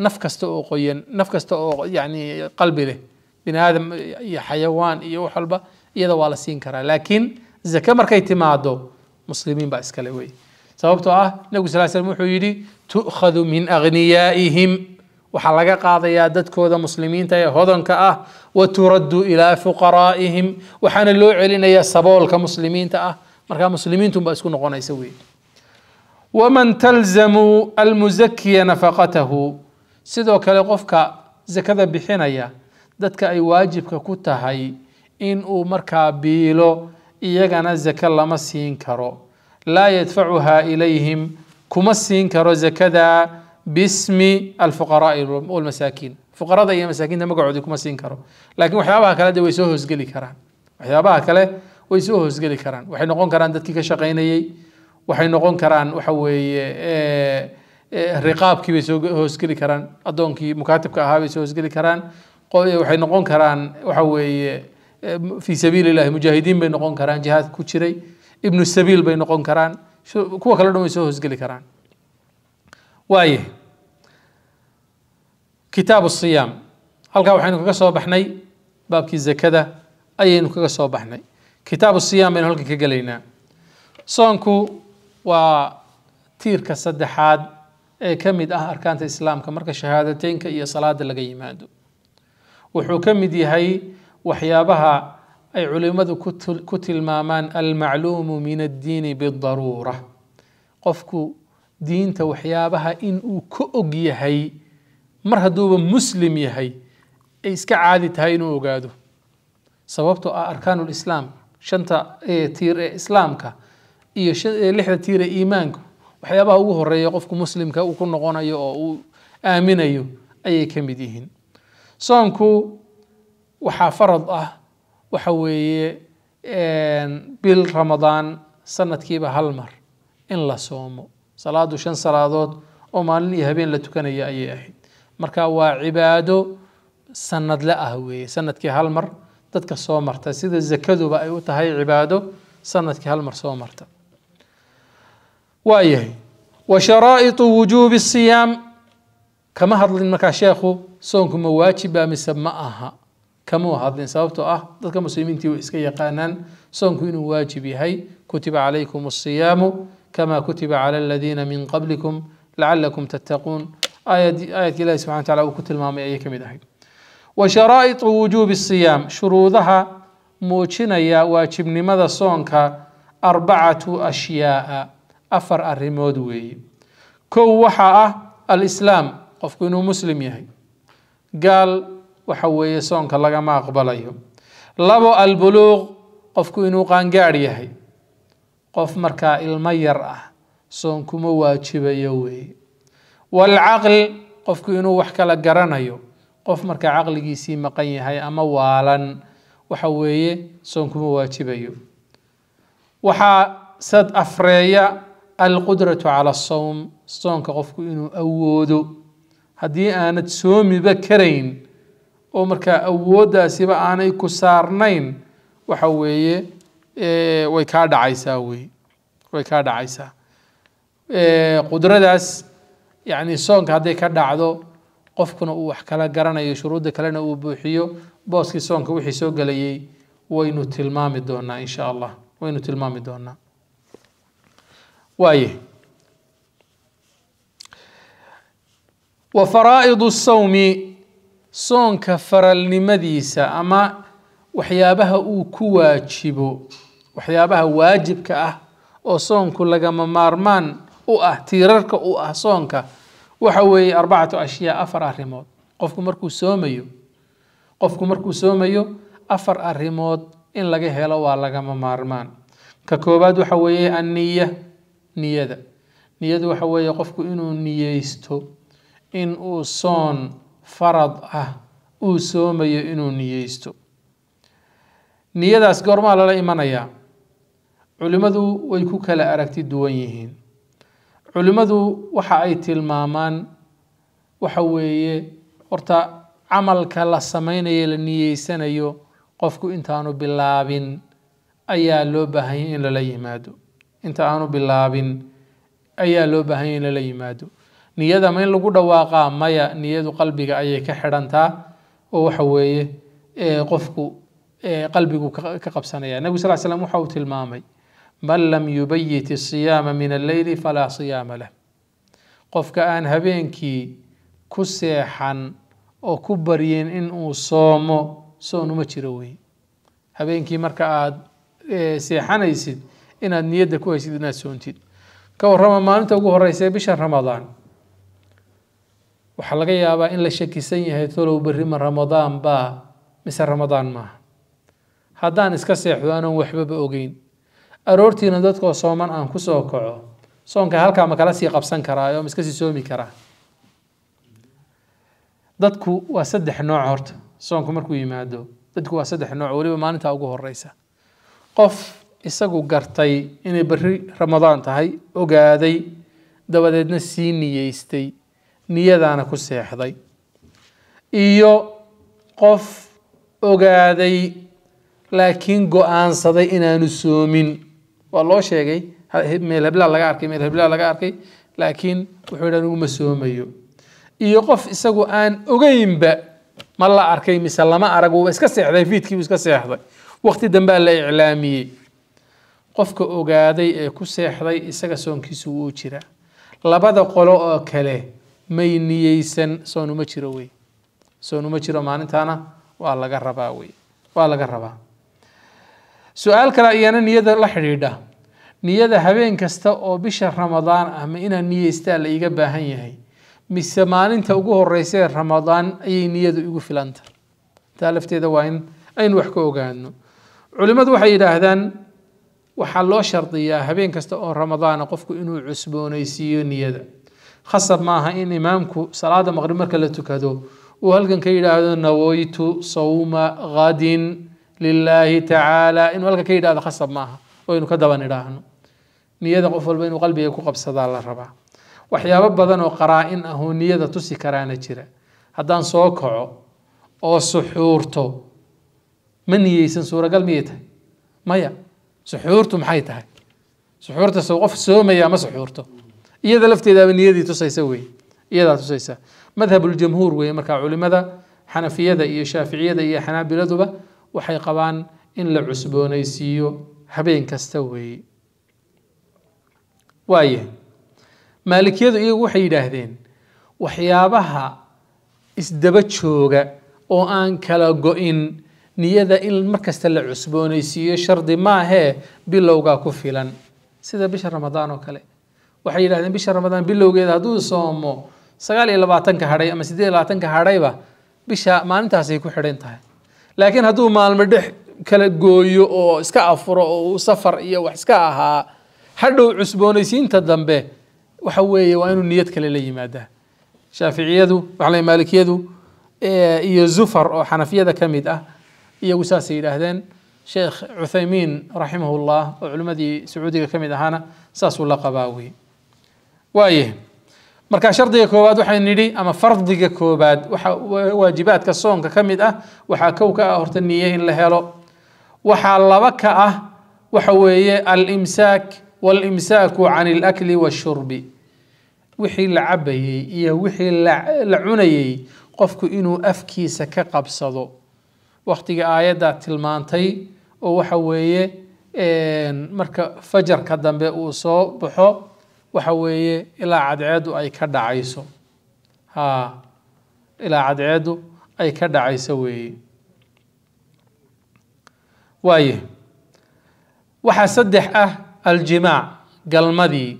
نفكست أوقيا نفكست أوق يعني قلبي له بين هذا يا حيوان يا حلبة يا ولا سين كرا لكن زكاة مركي تمادو مسلمين بس كلوي سببتو آه نقول سلام سلام حويري تؤخذ من أغنيائهم وحلقة قاضية دت كودا مسلمين تا هذن كآه وترد إلى فقرائهم وحن اللوعلين يا سبول كمسلمين تا أه، مركا مسلمين تم بس كنا يسوي ومن تلزم المزكي نفقته سيدو كالغوفكا زكادا بحينيا داتكا اي واجب كوتا هاي ان او مركا بيلو ايغانا زكا لمسين كرو لا يدفعها اليهم كمسين كارو زكادا باسم الفقراء والمساكين فقراء ذي مساكين ما قعدوا كمسين كارو لكن وحيابها كلا دي ويسوهو زقلي كاران وحيابها كلا ويسوهو زقلي كران وحي نقون كران داتكي كشاقيني waxay noqon karaan waxa weeye riqaabkii bay soo hoosgeli karaan addoonkii mukaatibka ahaa bay soo hoosgeli karaan waxay noqon karaan waxa weeye fi sabiil illahi mujaahidiin bay noqon karaan jihaad ku jiray ibnu sabiil bay noqon karaan kuwa kale dhan way soo hoosgeli karaan waaye kitaabu siyaam halkaa waxaynu kaga soo baxnay baabkii zakada ayaynu kaga soo baxnay kitaabu siyaam baynu halkan ka gelaynaa soonku و وتيركَ سدحاد كمد أه أركان الإسلام كمرك شهادتين كي صلاة لقي مادو وحكمدي هاي وحيابها أي علماء كتل, كتل مامان المعلوم من الدين بالضرورة قفكو دين توحيابها إن أكؤجي مرها مرهدوب مسلم يهي إيسك عادي تهينو وقادو سببتو أركان الإسلام شنتا إيه تير إيه إسلامك إسلام iyo lixda tiira iimaanku waxyaabaha ugu horeeya qofku muslimka uu ku noqonayo oo uu aaminayo ayay ka mid yihiin soonku waxaa farad ah waxa weeye bil ramadaan sanadkiiba hal mar in la soomo salaadu shan salaadood oo maalin iyo habeen la tukanaya ayay ahayd marka waa cibaado sanadle ah weeye sanadkii hal mar dadka soo marta sida zakaduba ay u tahay cibaado sanadkii hal mar soo marta وايه وشرائط وجوب الصيام كما هضل المكا شيخو صومكم واجبا سماها كما هذا سببته اه ذلك المسلمين تي اسكا يقانان صومكم انه واجب هي كتب عليكم الصيام كما كتب على الذين من قبلكم لعلكم تتقون آية آية الله سبحانه وتعالى وكتل مامي أي كم وشرائط وجوب الصيام شروطها يا واجب لماذا صونك أربعة أشياء afar arrimood weeye kow waxaa ah alislaam qofku inuu muslim yahay gaal waxa weeye soonka lagama aqbalayo labo albuluuq qofku inuu qaangaadh yahay qof markaa ilmo yar ah soon kuma waajibayo weeye waalcaql qofku inuu wax kala garanayo qof markaa caqligiisii maqan yahay ama waalan waxa weeye soon kuma waajibayo waxaa sad afreeya القدرة على الصوم صوم كغفك إنه أودو هدي أنا تصوم بكرين أمرك أودا سبا أنا كسارنين وحوي إيه، ويكاد عيسى وي ويكاد عيسى إيه، قدرة داس يعني صوم كهدي كاد عدو قفكنا وح كلا جرنا يشرود كلنا وبوحيو باسكي صوم كوحي سوق وينو تلمام دونا إن شاء الله وينو تلمام دونا waaye wa faraa'idu sawmi soonka faralnimadiisa ama waxyaabaha uu ku waajibo waxyaabaha waajibka ah oo soonku lagama maarmaan u ah tiirarka u ah soonka waxa weeye arbacatu ashyaa afar arrimood qofku markuu soomayo qofku markuu soomayo afar arrimood in laga helo waa lagama maarmaan ka koobaad waxa weeye anniya niyada niyadu waxa weeye qofku inuu niyeysto in uu soon farad ah uu soomayo inuu niyeysto niyadaas goormaa lala imanayaa culimmadu way ku kala aragti duwan yihiin culimmadu waxa ay tilmaamaan waxa weeye horta camalka la samaynayo la niyeysanayo qofku intaanu bilaabin ayaa loo baahanyay in lala yimaado inta aanu bilaabin ayaa loo baahan yahy in lala yimaado niyada ma in lagu dhawaaqaa maya niyadu qalbiga ayay ka xidhantaa oo waxa weeye qofku qalbigu ka qabsanaya nebigu sal slam waxa uu tilmaamay man lam yubayit isiyaama min alleyli falaa siyaama lah qofka aan habeenkii ku seexan oo ku baryin in uu soomo soon uma jiro weyn habeenkii marka aada seexanaysid inaad niyadda ku haysid inaad soontid ka warrama maalinta ugu horeysa bisha ramadaan waxaa laga yaabaa in la shakisan yahay tolow berrima ramadaan baa mise ramadaan maaha haddaan iska seexdo anoon waxbaba ogeyn aroortiina dadkoo sooman aan ku soo kaco soonka halkaa ma kala sii qabsan karaa oo ma iska sii soomi karaa dadku waa saddex nooc horta soonku markuu yimaado dadku waa saddex nooc weliba maalintaa ugu horeysa qof isagu gartay inay beri ramadaan tahay ogaaday dabadeedna sii niyeystay niyadaana ku seexday iyo qof ogaaday laakiin go-aansaday inaanu soomin waa loo sheegay meel heblaa laga arkay meel heblaa laga arkay laakiin wuxuu yidhi anigu ma soomayo iyo qof isagu aan ogeynba ma la arkay mise lama arag uuba iska seexday fiidkiibu iska seexday wakti dambaa la iclaamiyey qofka ogaaday ee ku seexday isaga soonkiisu wuu jiraa labada qolo oo kale may niyeysan soon jiro wey soon jiro maalintaana waa laga rabaa wey waa laga rabaa su-aal kale ayaana niyada la xidhiidha niyada habeen kasta oo bisha ramadaan ah ma inaan niyeystaa la iiga baahan yahay mise maalinta ugu horeysee ramadaan ayay niyadu igu filanta taa lafteeda waa in aynu wax ka ogaano culimmadu waxay yidhaahdaan waxaa loo shardiyaa habeen kasta oo ramadaana qofku inuu cusboonaysiiyo niyada khasab maaha in imaamku salaada maqrib marka la tukado uu halkan ka yidhaahdo nawaytu sawma gadin lilaahi tacaala inuu halkan ka yidhahdo khasab maaha waynu ka daban idhaahno niyada qof walba inuu qalbiga ku qabsadaa la rabaa waxyaabo badan oo qaraa-in ah oo niyada tusi karaana jira haddaan soo kaco oo suxuurto ma niyeysan suuragal miyay tahay maya suxuurtu maxay tahay suxuurta sow qof soomaya ma suxuurto iyada lafteedaaba niyadii tusaysa weeye iyadaa tusaysa madhabuljamhuur weeye markaa culimada xanafiyada iyo shaaficiyada iyo xanaabiladuba waxay qabaan in la cusboonaysiiyo habeen kasta weeye waayahay maalikiyadu iyagu waxay yidhaahdeen waxyaabaha isdaba jooga oo aan kala go-in niyada in markasta la cusboonaysiiyo shardi maahee bilowgaa ku filan sida bisha ramadaan oo kale waxay yidhahdeen bisha ramadaan bilowgeeda hadduu soomo sagaal iyo labaatanka hadhay ama sideed iyo labaatanka hadhayba bisha maalintaasay ku xidhan tahay laakiin hadduu maalmo dhex kala gooyo oo iska afuro oo uu safar iyo wax iska ahaa hadhow cusboonaysiinta dambe waxa weeye waa inuu niyad kale la yimaadaa shaaficiyadu waxaa la maalikiyadu iyo zufar oo xanafiyada ka mid ah iyagu saasay yidhaahdeen sheekh cuthaymiin raximahullah oo culimmadii sacuudiga ka mid ahaana saasuu la qabaa wey waaye marka shardiga koowaad waxaan nidhi ama fardiga koowaad waxa waajibaadka soonka ka mid ah waxaa kow ka ah horta niye in la helo waxaa laba ka ah waxa weeye alimsaak waalimsaaku can alakli washurbi wixii la cabayey iyo wixii la cunayey qofku inuu afkiisa ka qabsado waktiga aayaddaa tilmaantay oo waxa weeye marka fajarka dambe uu soo baxo waxa weeye ilaa cadceedu ay ka dhacayso ha ilaa cadceedu ay ka dhacayso weeye waaye waxaa saddex ah aljimaac galmadii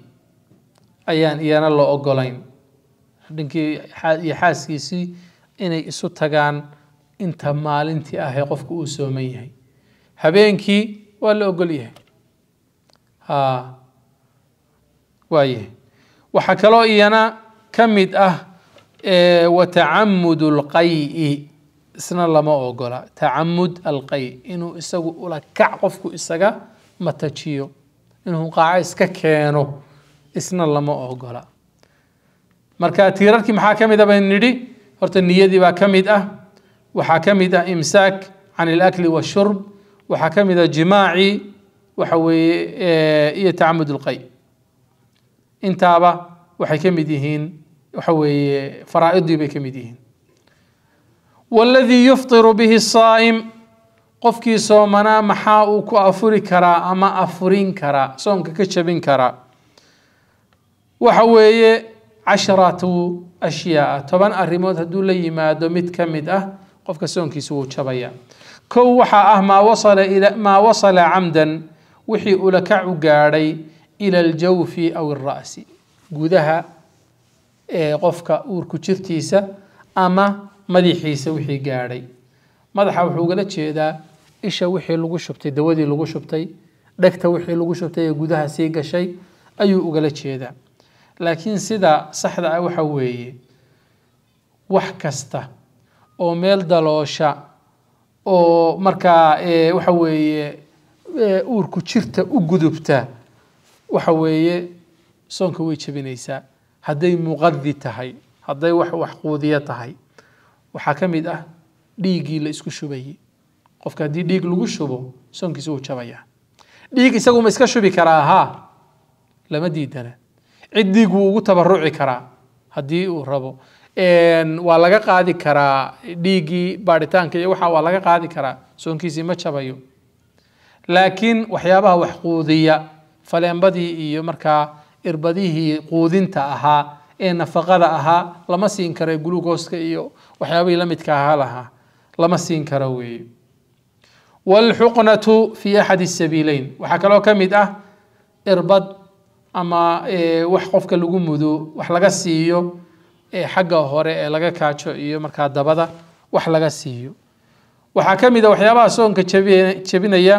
ayaan iyana loo ogolayn dhinkii iyo xaaskiisii inay isu tagaan inta maalintii ahee qofku uu sooman yahay habeenkii waa la ogol yahay waayahay waxaa kaloo iyana ka mid ah watacamud اlqayi isna lama ogola tacamud alqay inuu isagu ula kac qofku isaga matajiyo inuu qaaco iska keeno isna lama ogola marka tiirarkii maxaa ka mid a ah baynu nidhi horta niyadii baa ka mid ah وحكمد إمساك عن الأكل والشرب وحكمد جماعي وحوي آه، يتعمد القي انتابة وحكمدهين وحوي فرائض بكمدهين والذي يفطر به الصائم قفكي صومنا محاو أفري كرا أما أفرين كرا صوم كتشبين كرا وحوي عشرة أشياء طبعا الرموت هدول يمادو متكمد أه qofka soonkiisa wuu jabayaa kow waxaa ah maa wasala ila maa wasala camdan wixii ulakac u gaadhay ila aljawfi aw alra'si gudaha ee qofka uurku jirtiisa ama madaxiisa wixii gaadhay madaxa wuxuu ugala jeedaa isha wixii lagu shubtay dawadii lagu shubtay dhegta wixii lagu shubtay ee gudaha sii gashay ayuu ugala jeedaa laakiin sida saxda ah waxa weeye wax kasta oo meel daloosha oo markaa eh, waxa weeye eh, uurku jirta u gudubta waxa weeye soonka way jabinaysaa hadday muqadi tahay hadday wax waxquudiya tahay waxaa ka mid ah dhiiggii la isku shubayey qofka haddii dhiig lagu shubo soonkiisa wuu jabayaa dhiig isaguma iska shubi karaa haa lama diidana cid dhiig wuu ugu tabaruci karaa haddii uu rabo waa laga qaadi karaa dhiiggii baaritaanka iyo waxa waa laga qaadi karaa soonkiisii ma jabayo laakiin waxyaabaha wax quudiya faleembadii iyo markaa irbadihii quudinta ahaa ee nafaqada ahaa lama siin kara gulugooska iyo waxyaabihii la midka ahaa lahaa lama siin karo weeye walxuqnatu fii axadi sabiileyn waxaa kaloo ka mid ah irbad ama wax qofka lagu mudo wax laga siiyo xagga hore ee laga kaajo iyo markaa dabada wax laga siiyo waxaa ka mid a ah waxyaabaha soonka jebinaya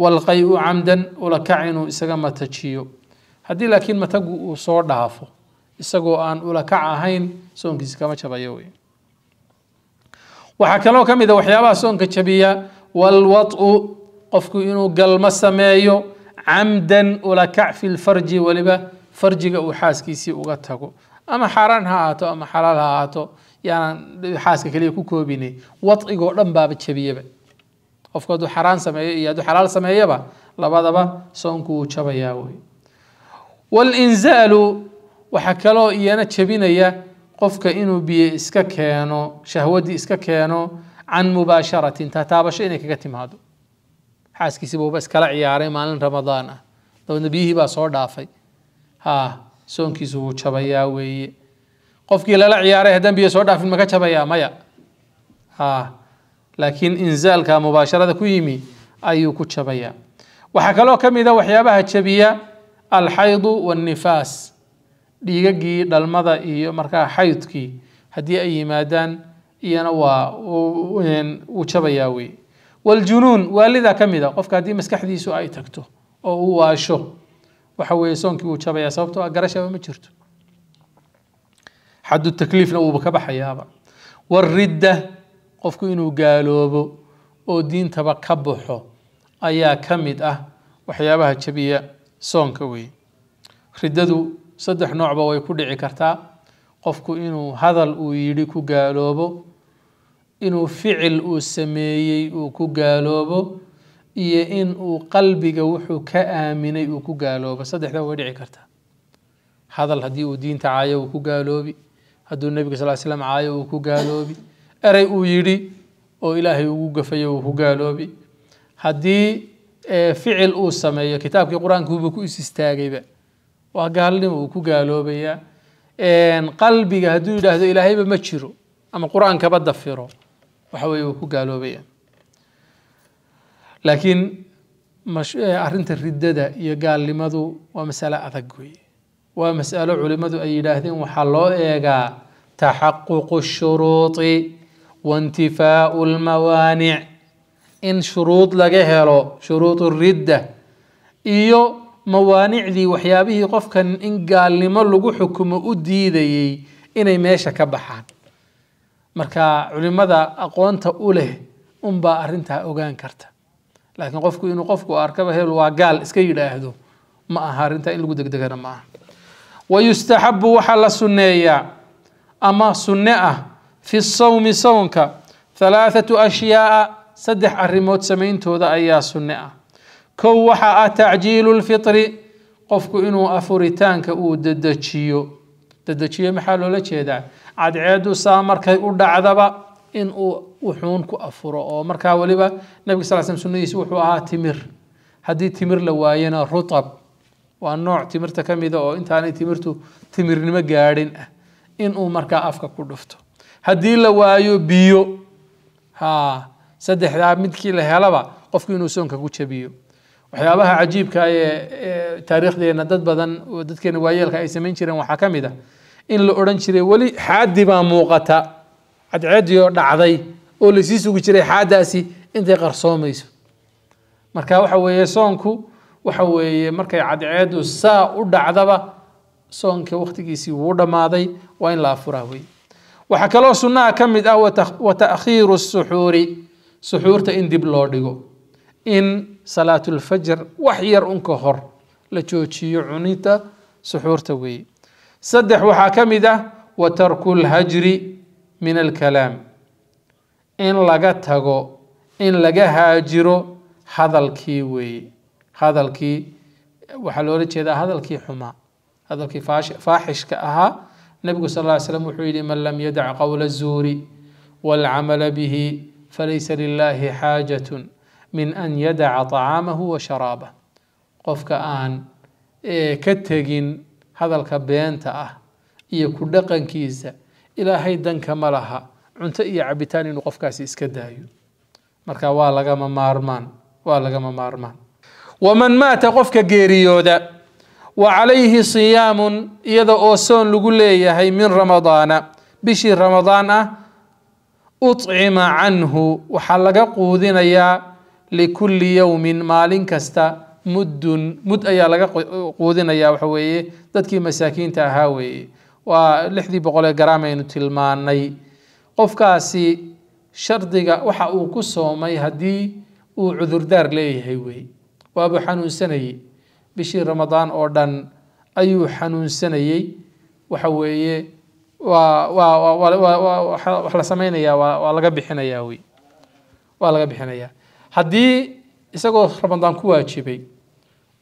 walqay-u camdan ulakac inuu isaga matajiyo haddii laakiin matagu uu soo dhaafo isagoo aan ulakac ahayn soonkiisi kama jabayo wey waxaa kaloo ka mid a ah waxyaabaha soonka jabiya walwau qofku inuu galmo sameeyo camdan ulakac fi lfarji weliba farjiga uu xaaskiisii uga tago ama xaaraan ha ahaato ama xalaal ha ahaato yaanaan xaaska keliya ku koobinay wadcigoo dhan baaba jabiyaba qofku hadduu xaraan sameeyo iyo hadduu xalaal sameeyaba labadaba soonku wuu jabayaa wey walinzaalu waxaa kaloo iyana jebinaya qofka inuu biyo iska keeno shahwadii iska keeno can mubaasharatin taataabasho inay kaga timaado xaaskiisiiba uba iskala ciyaaray maalin ramadaan ah dabeedna biyihii baa soo dhaafay haa soonkiisu wuu jabayaa weeye qofkii lala ciyaaray dambiga soo dhaafin maka jabayaa maya laakiin inzaalka mubaasharada ku yimi ayuu ku jabayaa waxaa kaloo ka mid a waxyaabaha jabiya alxaydu waannifaas dhiigagii dhalmada iyo markaa xaydkii haddii ay yimaadaan iyana waa uu jabayaa weeye waljunuun waalidaa ka mid a qofka haddii maskaxdiisu ay tagto oo uu waasho وحوي سون كيو شابا يا سوفتو اقرشا مجرد حد التكليف لو بكبا حيابا والردة قفكو انو قالوبو او دين تبا كبوحو ايا كمد أه، وحيابا هاتشبية سون كوي رددو صدح نوع بوا يكود عكرتا قفكو انو هذا الويدكو قالوبو انو فعل او سميي او كو iyo in uu qalbiga wuxuu ka aaminay uu ku gaaloobo saddexdaa way dhici karta hadal haddii uu diinta caayo uu ku gaaloobi hadduu nebiga sal slam caayo uu ku gaaloobi erey uu yidhi oo ilaahay ugu gafayo uu ku gaaloobi haddii ficil uu sameeyo kitaabkii qur-aankuuba ku is istaagayba waa gaalnimo uu ku gaaloobayaa qalbiga hadduu yidhaahdo ilaahayba ma jiro ama qur-aankaba dafiro waxa weeye uu ku gaaloobaya laakiin arinta eh, riddada iyo gaalnimadu waa masalo adag wey waa masalo culimmadu ay yidhaahdeen waxaa loo eegaa taxaququ shuruuti waintifaau lmawaanic in shuruud laga helo shuruudu ridda iyo mawaanicdii waxyaabihii qofkan in gaalnimo lagu xukumo u diidayey inay meesha ka baxaan marka culimmada aqoonta u leh unbaa arrintaa ogaan karta لكن قفكو إنه قفكو أركب هيل وقال إسكي يلا يهدو ما أهار إنتا إلو دك دكنا ما ويستحب وحل سنية أما سنة في الصوم صومك ثلاثة أشياء سدح الريموت سمين تودا أيا سنة كو وحا تعجيل الفطر قفكو إنو أفوريتانك أو ددتشيو ددتشيو محالو لكي دا عاد عيدو سامر كي أودا عذبا in uu wuxuun ku afuro oo markaa weliba nabiga sal slam sunnadiisa wuxuu ahaa timir haddii timir la waayana rutab waa nooc timirta ka mida oo intaanay timirtu timirnimo gaadhin ah inuu markaa afka ku dhufto haddii la waayo biyo ha saddexdaa midkii la helaba qofku inuu soonka ku jabiyo waxyaabaha cajiibka ee taariikhdeenna dad badan oo dadkeena waayeelka ay samayn jireen waxaa ka mid ah in la odhan jiray weli xaadi baa muuqata cadceedioo dhacday oo lasii sugi jiray xaadaasi intay qarsoomayso marka waxa weeye soonku waxa weeye markay cadceedu saa u dhacdaba soonka waktigiisii wuu dhammaaday waa in la afuraa wey waxaa kaloo sunnaha ka mid ah wa takhiiru suxuuri suxuurta in dib loo dhigo in salaatulfajr wax yar un ka hor la joojiyo cunita suxuurta weeye saddex waxaa ka mid ah wa tarku lhajri من الكلام إن لغتهغو إن لغها جيرو هذا الكيوي هذا الكي وحلوري تشيدا هذا الكي حما هذا الكي فاش فاحش كأها نبي صلى الله عليه وسلم وحيد من لم يدع قول الزور والعمل به فليس لله حاجة من أن يدع طعامه وشرابه قف كأن إيه هذا الكبين تأه يكون إيه دقن كيزة إلهي دنك كمالها عنت إيا عبتاني نقف كاسي إسكدايو مركا والاقا ما مارمان والاقا ما مارمان ومن مات قفك جيريودا وعليه صيام يذا أوسون لقولي يا هي من رمضان بشي رمضان أطعم عنه وحلق قوذنا يا لكل يوم مال كستا مد مد أيا لقى قوذنا يا وحوي ذاتك مساكين تهاوي waa lixdii boqol ee garaam aynu tilmaanay qofkaasi shardiga waxa uu ku soomay haddii uu cudurdaar leeyahay wey waabuu xanuunsanayey bishii ramadaan oo dhan ayuu xanuunsanayey waxa weeye waa wa la samaynayaa waa laga bixinayaa wey waa laga bixinayaa haddii isagoo ramadaan ku waajibay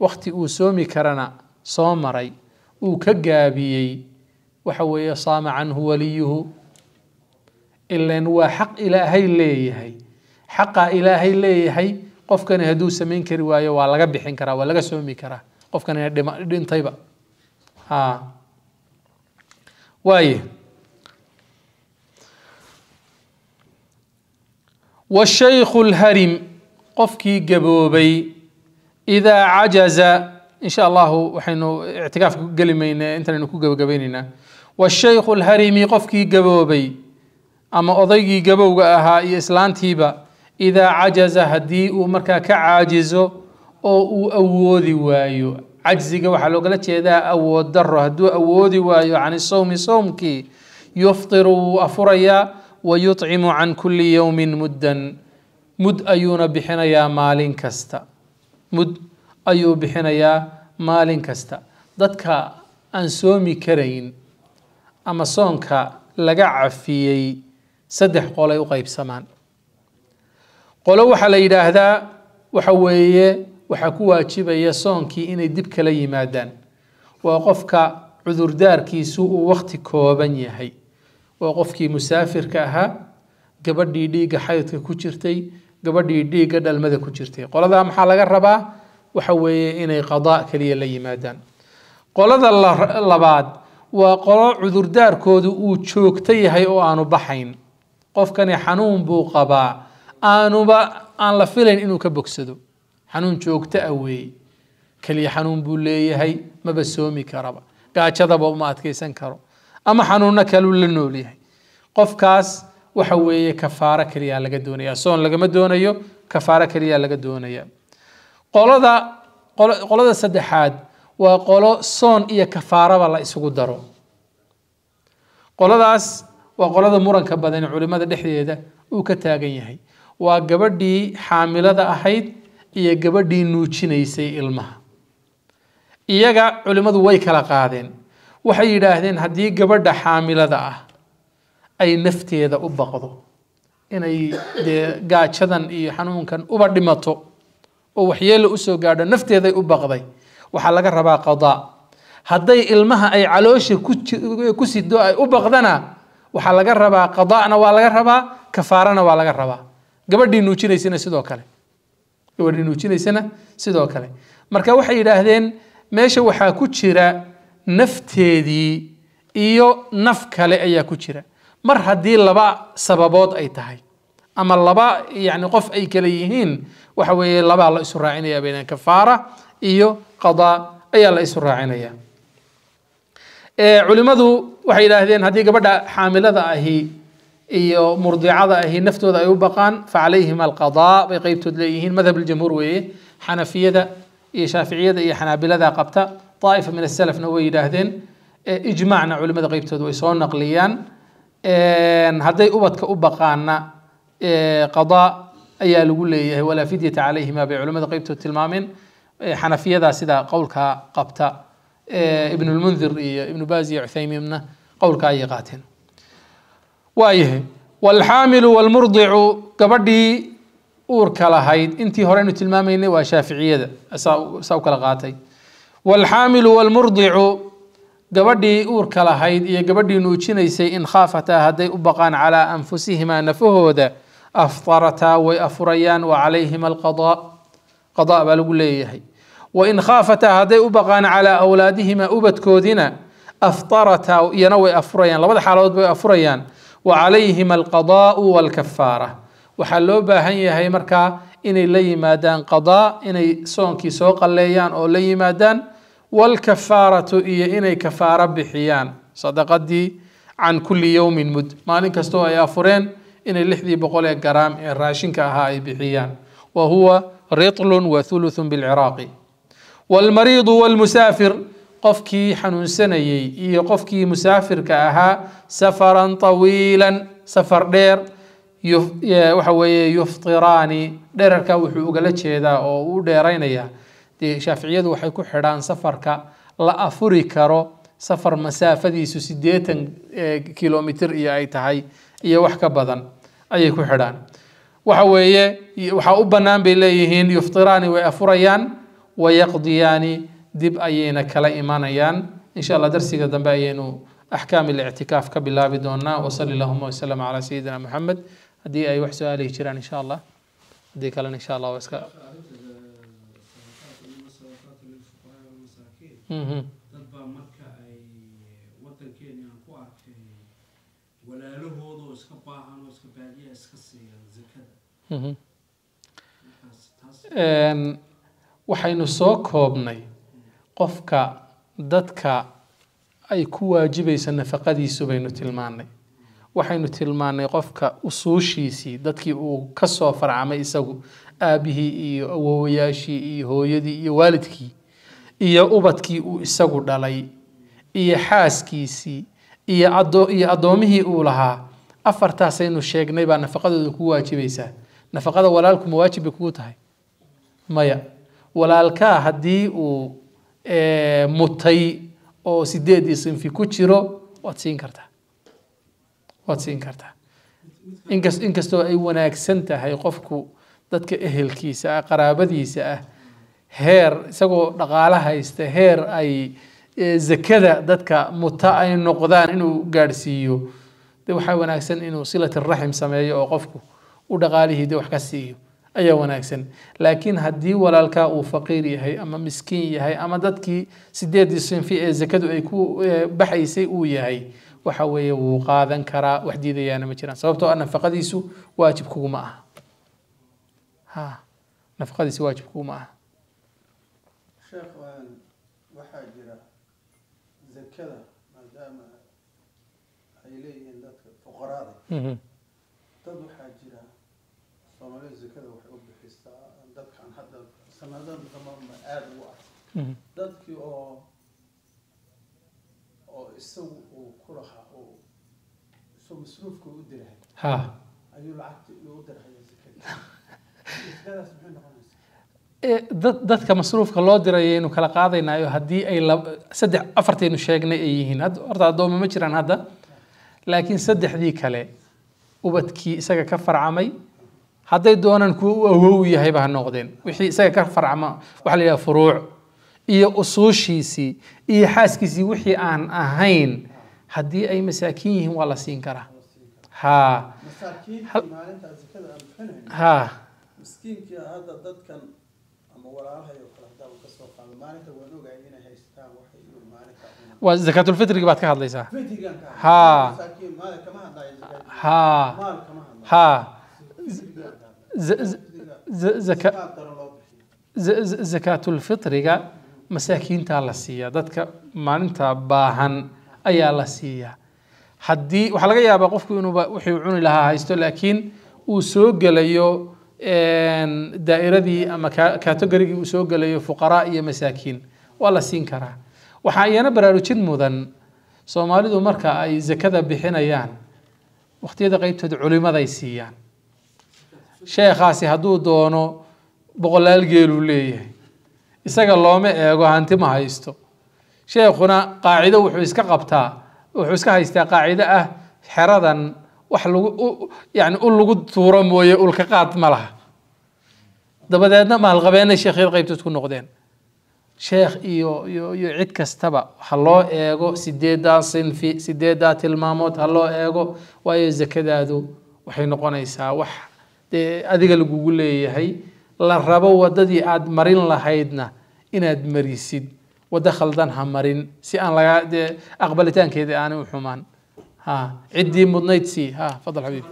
wakhti uu soomi karana soo maray uu ka gaabiyey وحوي صام عنه وليه إلا هو حق إلهي ليهي حق إلهي ليهي قف كان هدو سمين كرواية ولا قبحين كرا ولا قسومي كرا قف كان يدين دين طيبة ها واي والشيخ الهرم قف كي جبوبي إذا عجز إن شاء الله وحين اعتكاف قلمين أنت نكو جبيننا جب والشيخ الهريمي قفكي جبوبي أما أضيقي جبو أها إسلام تيبا إذا عجز هدي ومركا كعاجزو أو أو أوودي وايو عجزي جو حلو قالت إذا أوود در هدو أوودي وايو عن الصوم صومكي يفطر أفريا ويطعم عن كل يوم مدا مد أيون بحنا يا مالين كستا مد أيو بحنا يا مالين كستا دتك أن صومي كرين ama soonka laga cafiyey saddex qol ay u qaybsamaan qolo waxaa la yidhaahdaa waxa weeye waxaa ku waajibaya soonkii inay dib kala yimaadaan waa qofka cudurdaarkiisu uu wakhti kooban yahay waa qofkii musaafirka ahaa gabadhii dhiigga xaydka ku jirtay gabadhii dhiigga dhalmada ku jirtay qoladaa maxaa laga rabaa waxa weeye inay qadaa keliya la yimaadaan qolada labaad waa qolo cudurdaarkoodu uu joogta yahay oo aanu baxayn qofkani xanuun buu qabaa aanuba aan la filayn inuu ka bogsado xanuun joogto ah weeye keliya xanuun buu leeyahay maba soomi karaba gaajadaba uma adkaysan karo ama xanuunno kaleu la nool yahay qofkaas waxa weeye kafaaro keliyaa laga doonaya soon lagama doonayo kafaaro keliyaa laga doonaya qolada qolada saddexaad waa qolo soon iyo kafaaraba la isugu daro qoladaas waa qolada muranka badan ee culimada dhexdeeda uu ka taagan yahay waa gabadhii xaamilada ahayd iyo gabadhii nuujinaysay ilmaha iyaga culimmadu way kala qaadeen waxay yidhaahdeen haddii gabadha xaamilada ah ay nafteeda u baqdo inay dee gaajadan iyo xanuunkan uba dhimato oo waxyeelo usoo gaadho nafteeday u baqday waxaa laga rabaa qadaa hadday ilmaha ay caloosha ku sido ay u baqdana waxaa laga rabaa qadaana waa laga rabaa kafaarana waa laga rabaa gabadhii nuujinaysana sidoo kale gabadhii nuujinaysana sidoo kale marka waxay yidhaahdeen meesha waxaa ku jira nafteedii iyo naf kale ayaa ku jira mar haddii laba sababood ay tahay ama laba yani qof ay kale yihiin waxa weeye labaa la isu raacinayaa baynaan kafaara iyo qadaa ayaa la isu raacinaya culimmadu waxay yidhaahdeen haddii gabadha xaamilada ahi iyo murdicada ahi naftooda ay u baqaan facalayhima alqadaa bay qeybtood leeyihiin madhab ljamhuur weeye xanafiyada iyo shaaficiyada iyo xanaabilada qabta طائفة من السلفنا ويداهدين إجماعنا علماء قيبتود ويسون نقليان هدي أبدك أبقانا قضاء أيا لقول ولا فدية عليهما بعلماء قيبتود تلمامين إيه، حنفية ذا سيدا قولك قبتا إيه، ابن المنذر إيه، ابن بازي عثيمي منا قولك أي قاتن وايه والحامل والمرضع قبدي أورك لهيد انتي هرينو تلمامين وشافعية ساوك لغاتي والحامل والمرضع قبدي أورك لهيد يا قبدي نوچيني سي إن خافتا هدي أبقان على أنفسهما نفهو ذا أفطرتا وأفريان وعليهما القضاء قضاء بلغ ليهي وإن خافتا هذي أبقان على أولادهما أبت كودنا أفطرتا ينوي أفريان لبدا حالات بي أفريان وعليهما القضاء والكفارة وحلو با هنية هي مركا إني لي مادان قضاء إني سون كي سوق الليان أو لي مادان والكفارة إي إني كفارة بحيان صدق دي عن كل يوم مد ما لنك يا فرين إني لحذي بقول يا قرام إن راشنك هاي بحيان وهو رطل وثلث بالعراقي والمريض والمسافر قفكي حنون سنيي إي قفكي مسافر كأها سفرا طويلا سفر دير يف... وحوي يفطراني دير كاوحو أغلتشي دا أو ديريني دي شافعيه دو حيكو حران سفر كا لأفوري كارو سفر مسافة دي سسديتن آه، كيلومتر إي أي تحي إي وحكا بادن أي كو حران وحوي وحاو بنام بيليهين يفطراني وأفوريان ويقضيان دب أيين كلا إيمان أيان إن شاء الله درسي قدام بأيينو أحكام الاعتكاف كبلا بدوننا وصلي اللهم وسلم على سيدنا محمد هذه أي وحسو آلي إن شاء الله هدي كلا إن شاء الله وإسكا ولا له هو اسك باهن واسك زكاه waxaynu soo koobnay qofka dadka ay ku waajibaysa nafaqadiisu baynu tilmaanay waxaynu tilmaanay qofka usuushiisii dadkii uu kasoo farcamay isagu aabihii iyo awowayaashii iyo hooyadii iyo waalidkii iyo ubadkii uu isagu dhalay iyo xaaskiisii iyo iyo addoomihii uu lahaa afartaasaynu sheegnay baa nafaqadooda ku waajibaysaa nafaqada walaalku ma waajib bay kugu tahay maya walaalkaa haddii uu eh, mutay oo sideedii sinfi ku jiro waad siin kartaa waad siin kartaa inkas inkastoo ay wanaagsan tahay qofku dadka ehelkiisa ah qaraabadiisa ah heer isagoo dhaqaalo haysta heer ay eh, zakada dadka muta ay noqdaan inuu gaadhsiiyo de waxaa wanaagsan inuu silat raxim sameeyo oo qofku u dhaqaalihii de wax ka siiyo أي أيوة ونعكسن لكن هدي ولا الكاء فقير هي أما مسكين هي أما دتك سديد السن في إيه، زكاة ويكو إيه، بحيسي سيء هي وحوي وقاذا كرا وحدي ذي يعني أنا مثلا سببته أنا فقد يسو واجب كوما ها نفقد يسو واجب كوما شيخ وحاجرة زكاة ما فقراء تدو حاجرة sanadadan dambana aada ugu adka ah. mhm. dadkii oo oo isagu uu ku lahaa oo isagu masruufka u dirahay ayuu lacagta u dirhaya dadka masruufka loo dirayaynu kala qaadaynaayo haddii ay saddex afartaynu sheegnay ay yihiin horta addooma ma jiraan hadda laakiin saddexdii kale ubadkii isaga ka farcamay hadday doonaan kuwa u awow yahayba ha noqdeen wixii isaga ka farcma waxa la yidhaha furuuc iyo usuushiisii iyo xaaskiisii wixii aan ahayn haddii ay masaakiin yihiin waa la siin karaa ha ha waa zakaatulfitrigi baad ka hadlaysaa ha ha ha zakaatulfitriga masaakiintaa la siiyaa dadka maalinta baahan ayaa la siiyaa haddii waxaa laga yaabaa qofku inuuba wuxuu cuni lahaa haysto laakiin uu soo gelayo daa'iradii ama kaategorigii uu soo gelayo fuqaraa iyo masaakiin waa la siin karaa waxaa iyana baraarujin mudan soomaalidu marka ay zakada bixinayaan wakhtiyada qeybtood culimaday siiyaan sheekhaasi hadduu doono boqolaal geeluu leeyahay isaga looma eego hanti ma haysto sheekhuna qaacido wuxuu iska qabtaa wuxuu iska haystaa qaacido ah xeradan wax lagu yani ul lagu tuuro mooye ulka qaad ma laha dabadeedna maalqabeenna sheekhyada qaybtood ku noqdeen sheekh iyo iyo iyo cid kastaba ha loo eego sideedaa sinfi sideedaa tilmaamood ha loo eego waayo zakadaadu waxay noqonaysaa wax dee adiga lagugu leeyahay la rabo waddadii aada marin lahaydna inaad marisid waddo khaldan ha marin si aan laga dee aqbalitaankeedii aanay u xumaan ha ciddii mudnayd sii ha fadal xabiib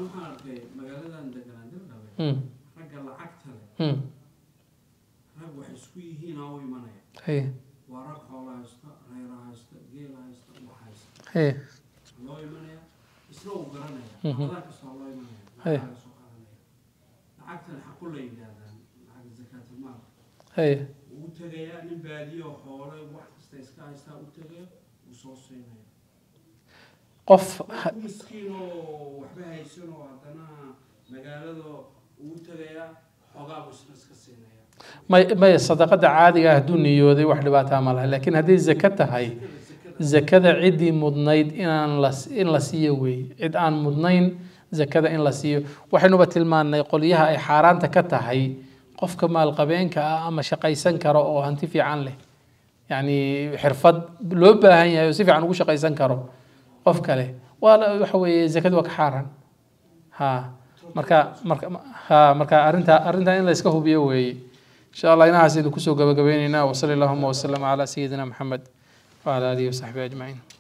Hey. la qof miskiin may may sadaqada caadiga hadduu ah niyooday wax dhibaataa ma laha laakiin hadday zaka tahay zakada ciddii mudnayd inaan las in la siiyo weeye cid aan mudnayn zakada in la siiyo waxaynuba tilmaannay qolyaha ay xaaraanta ka tahay qofka maalqabeenka ah ama shaqaysan karo oo hanti fiican leh yacni xirfad loo baahan yahay oo si fiican ugu shaqaysan karo qof kale waa waxa weeye zakada waa ka xaaraan ha marka marka ha marka arrinta arrintan in la hubiyo weeye insha allah inahaas idinku soo gabagabeyneyna wasali allahuma wasalama calaa sayidina maxamed وعلى alihi وصحبه أجمعين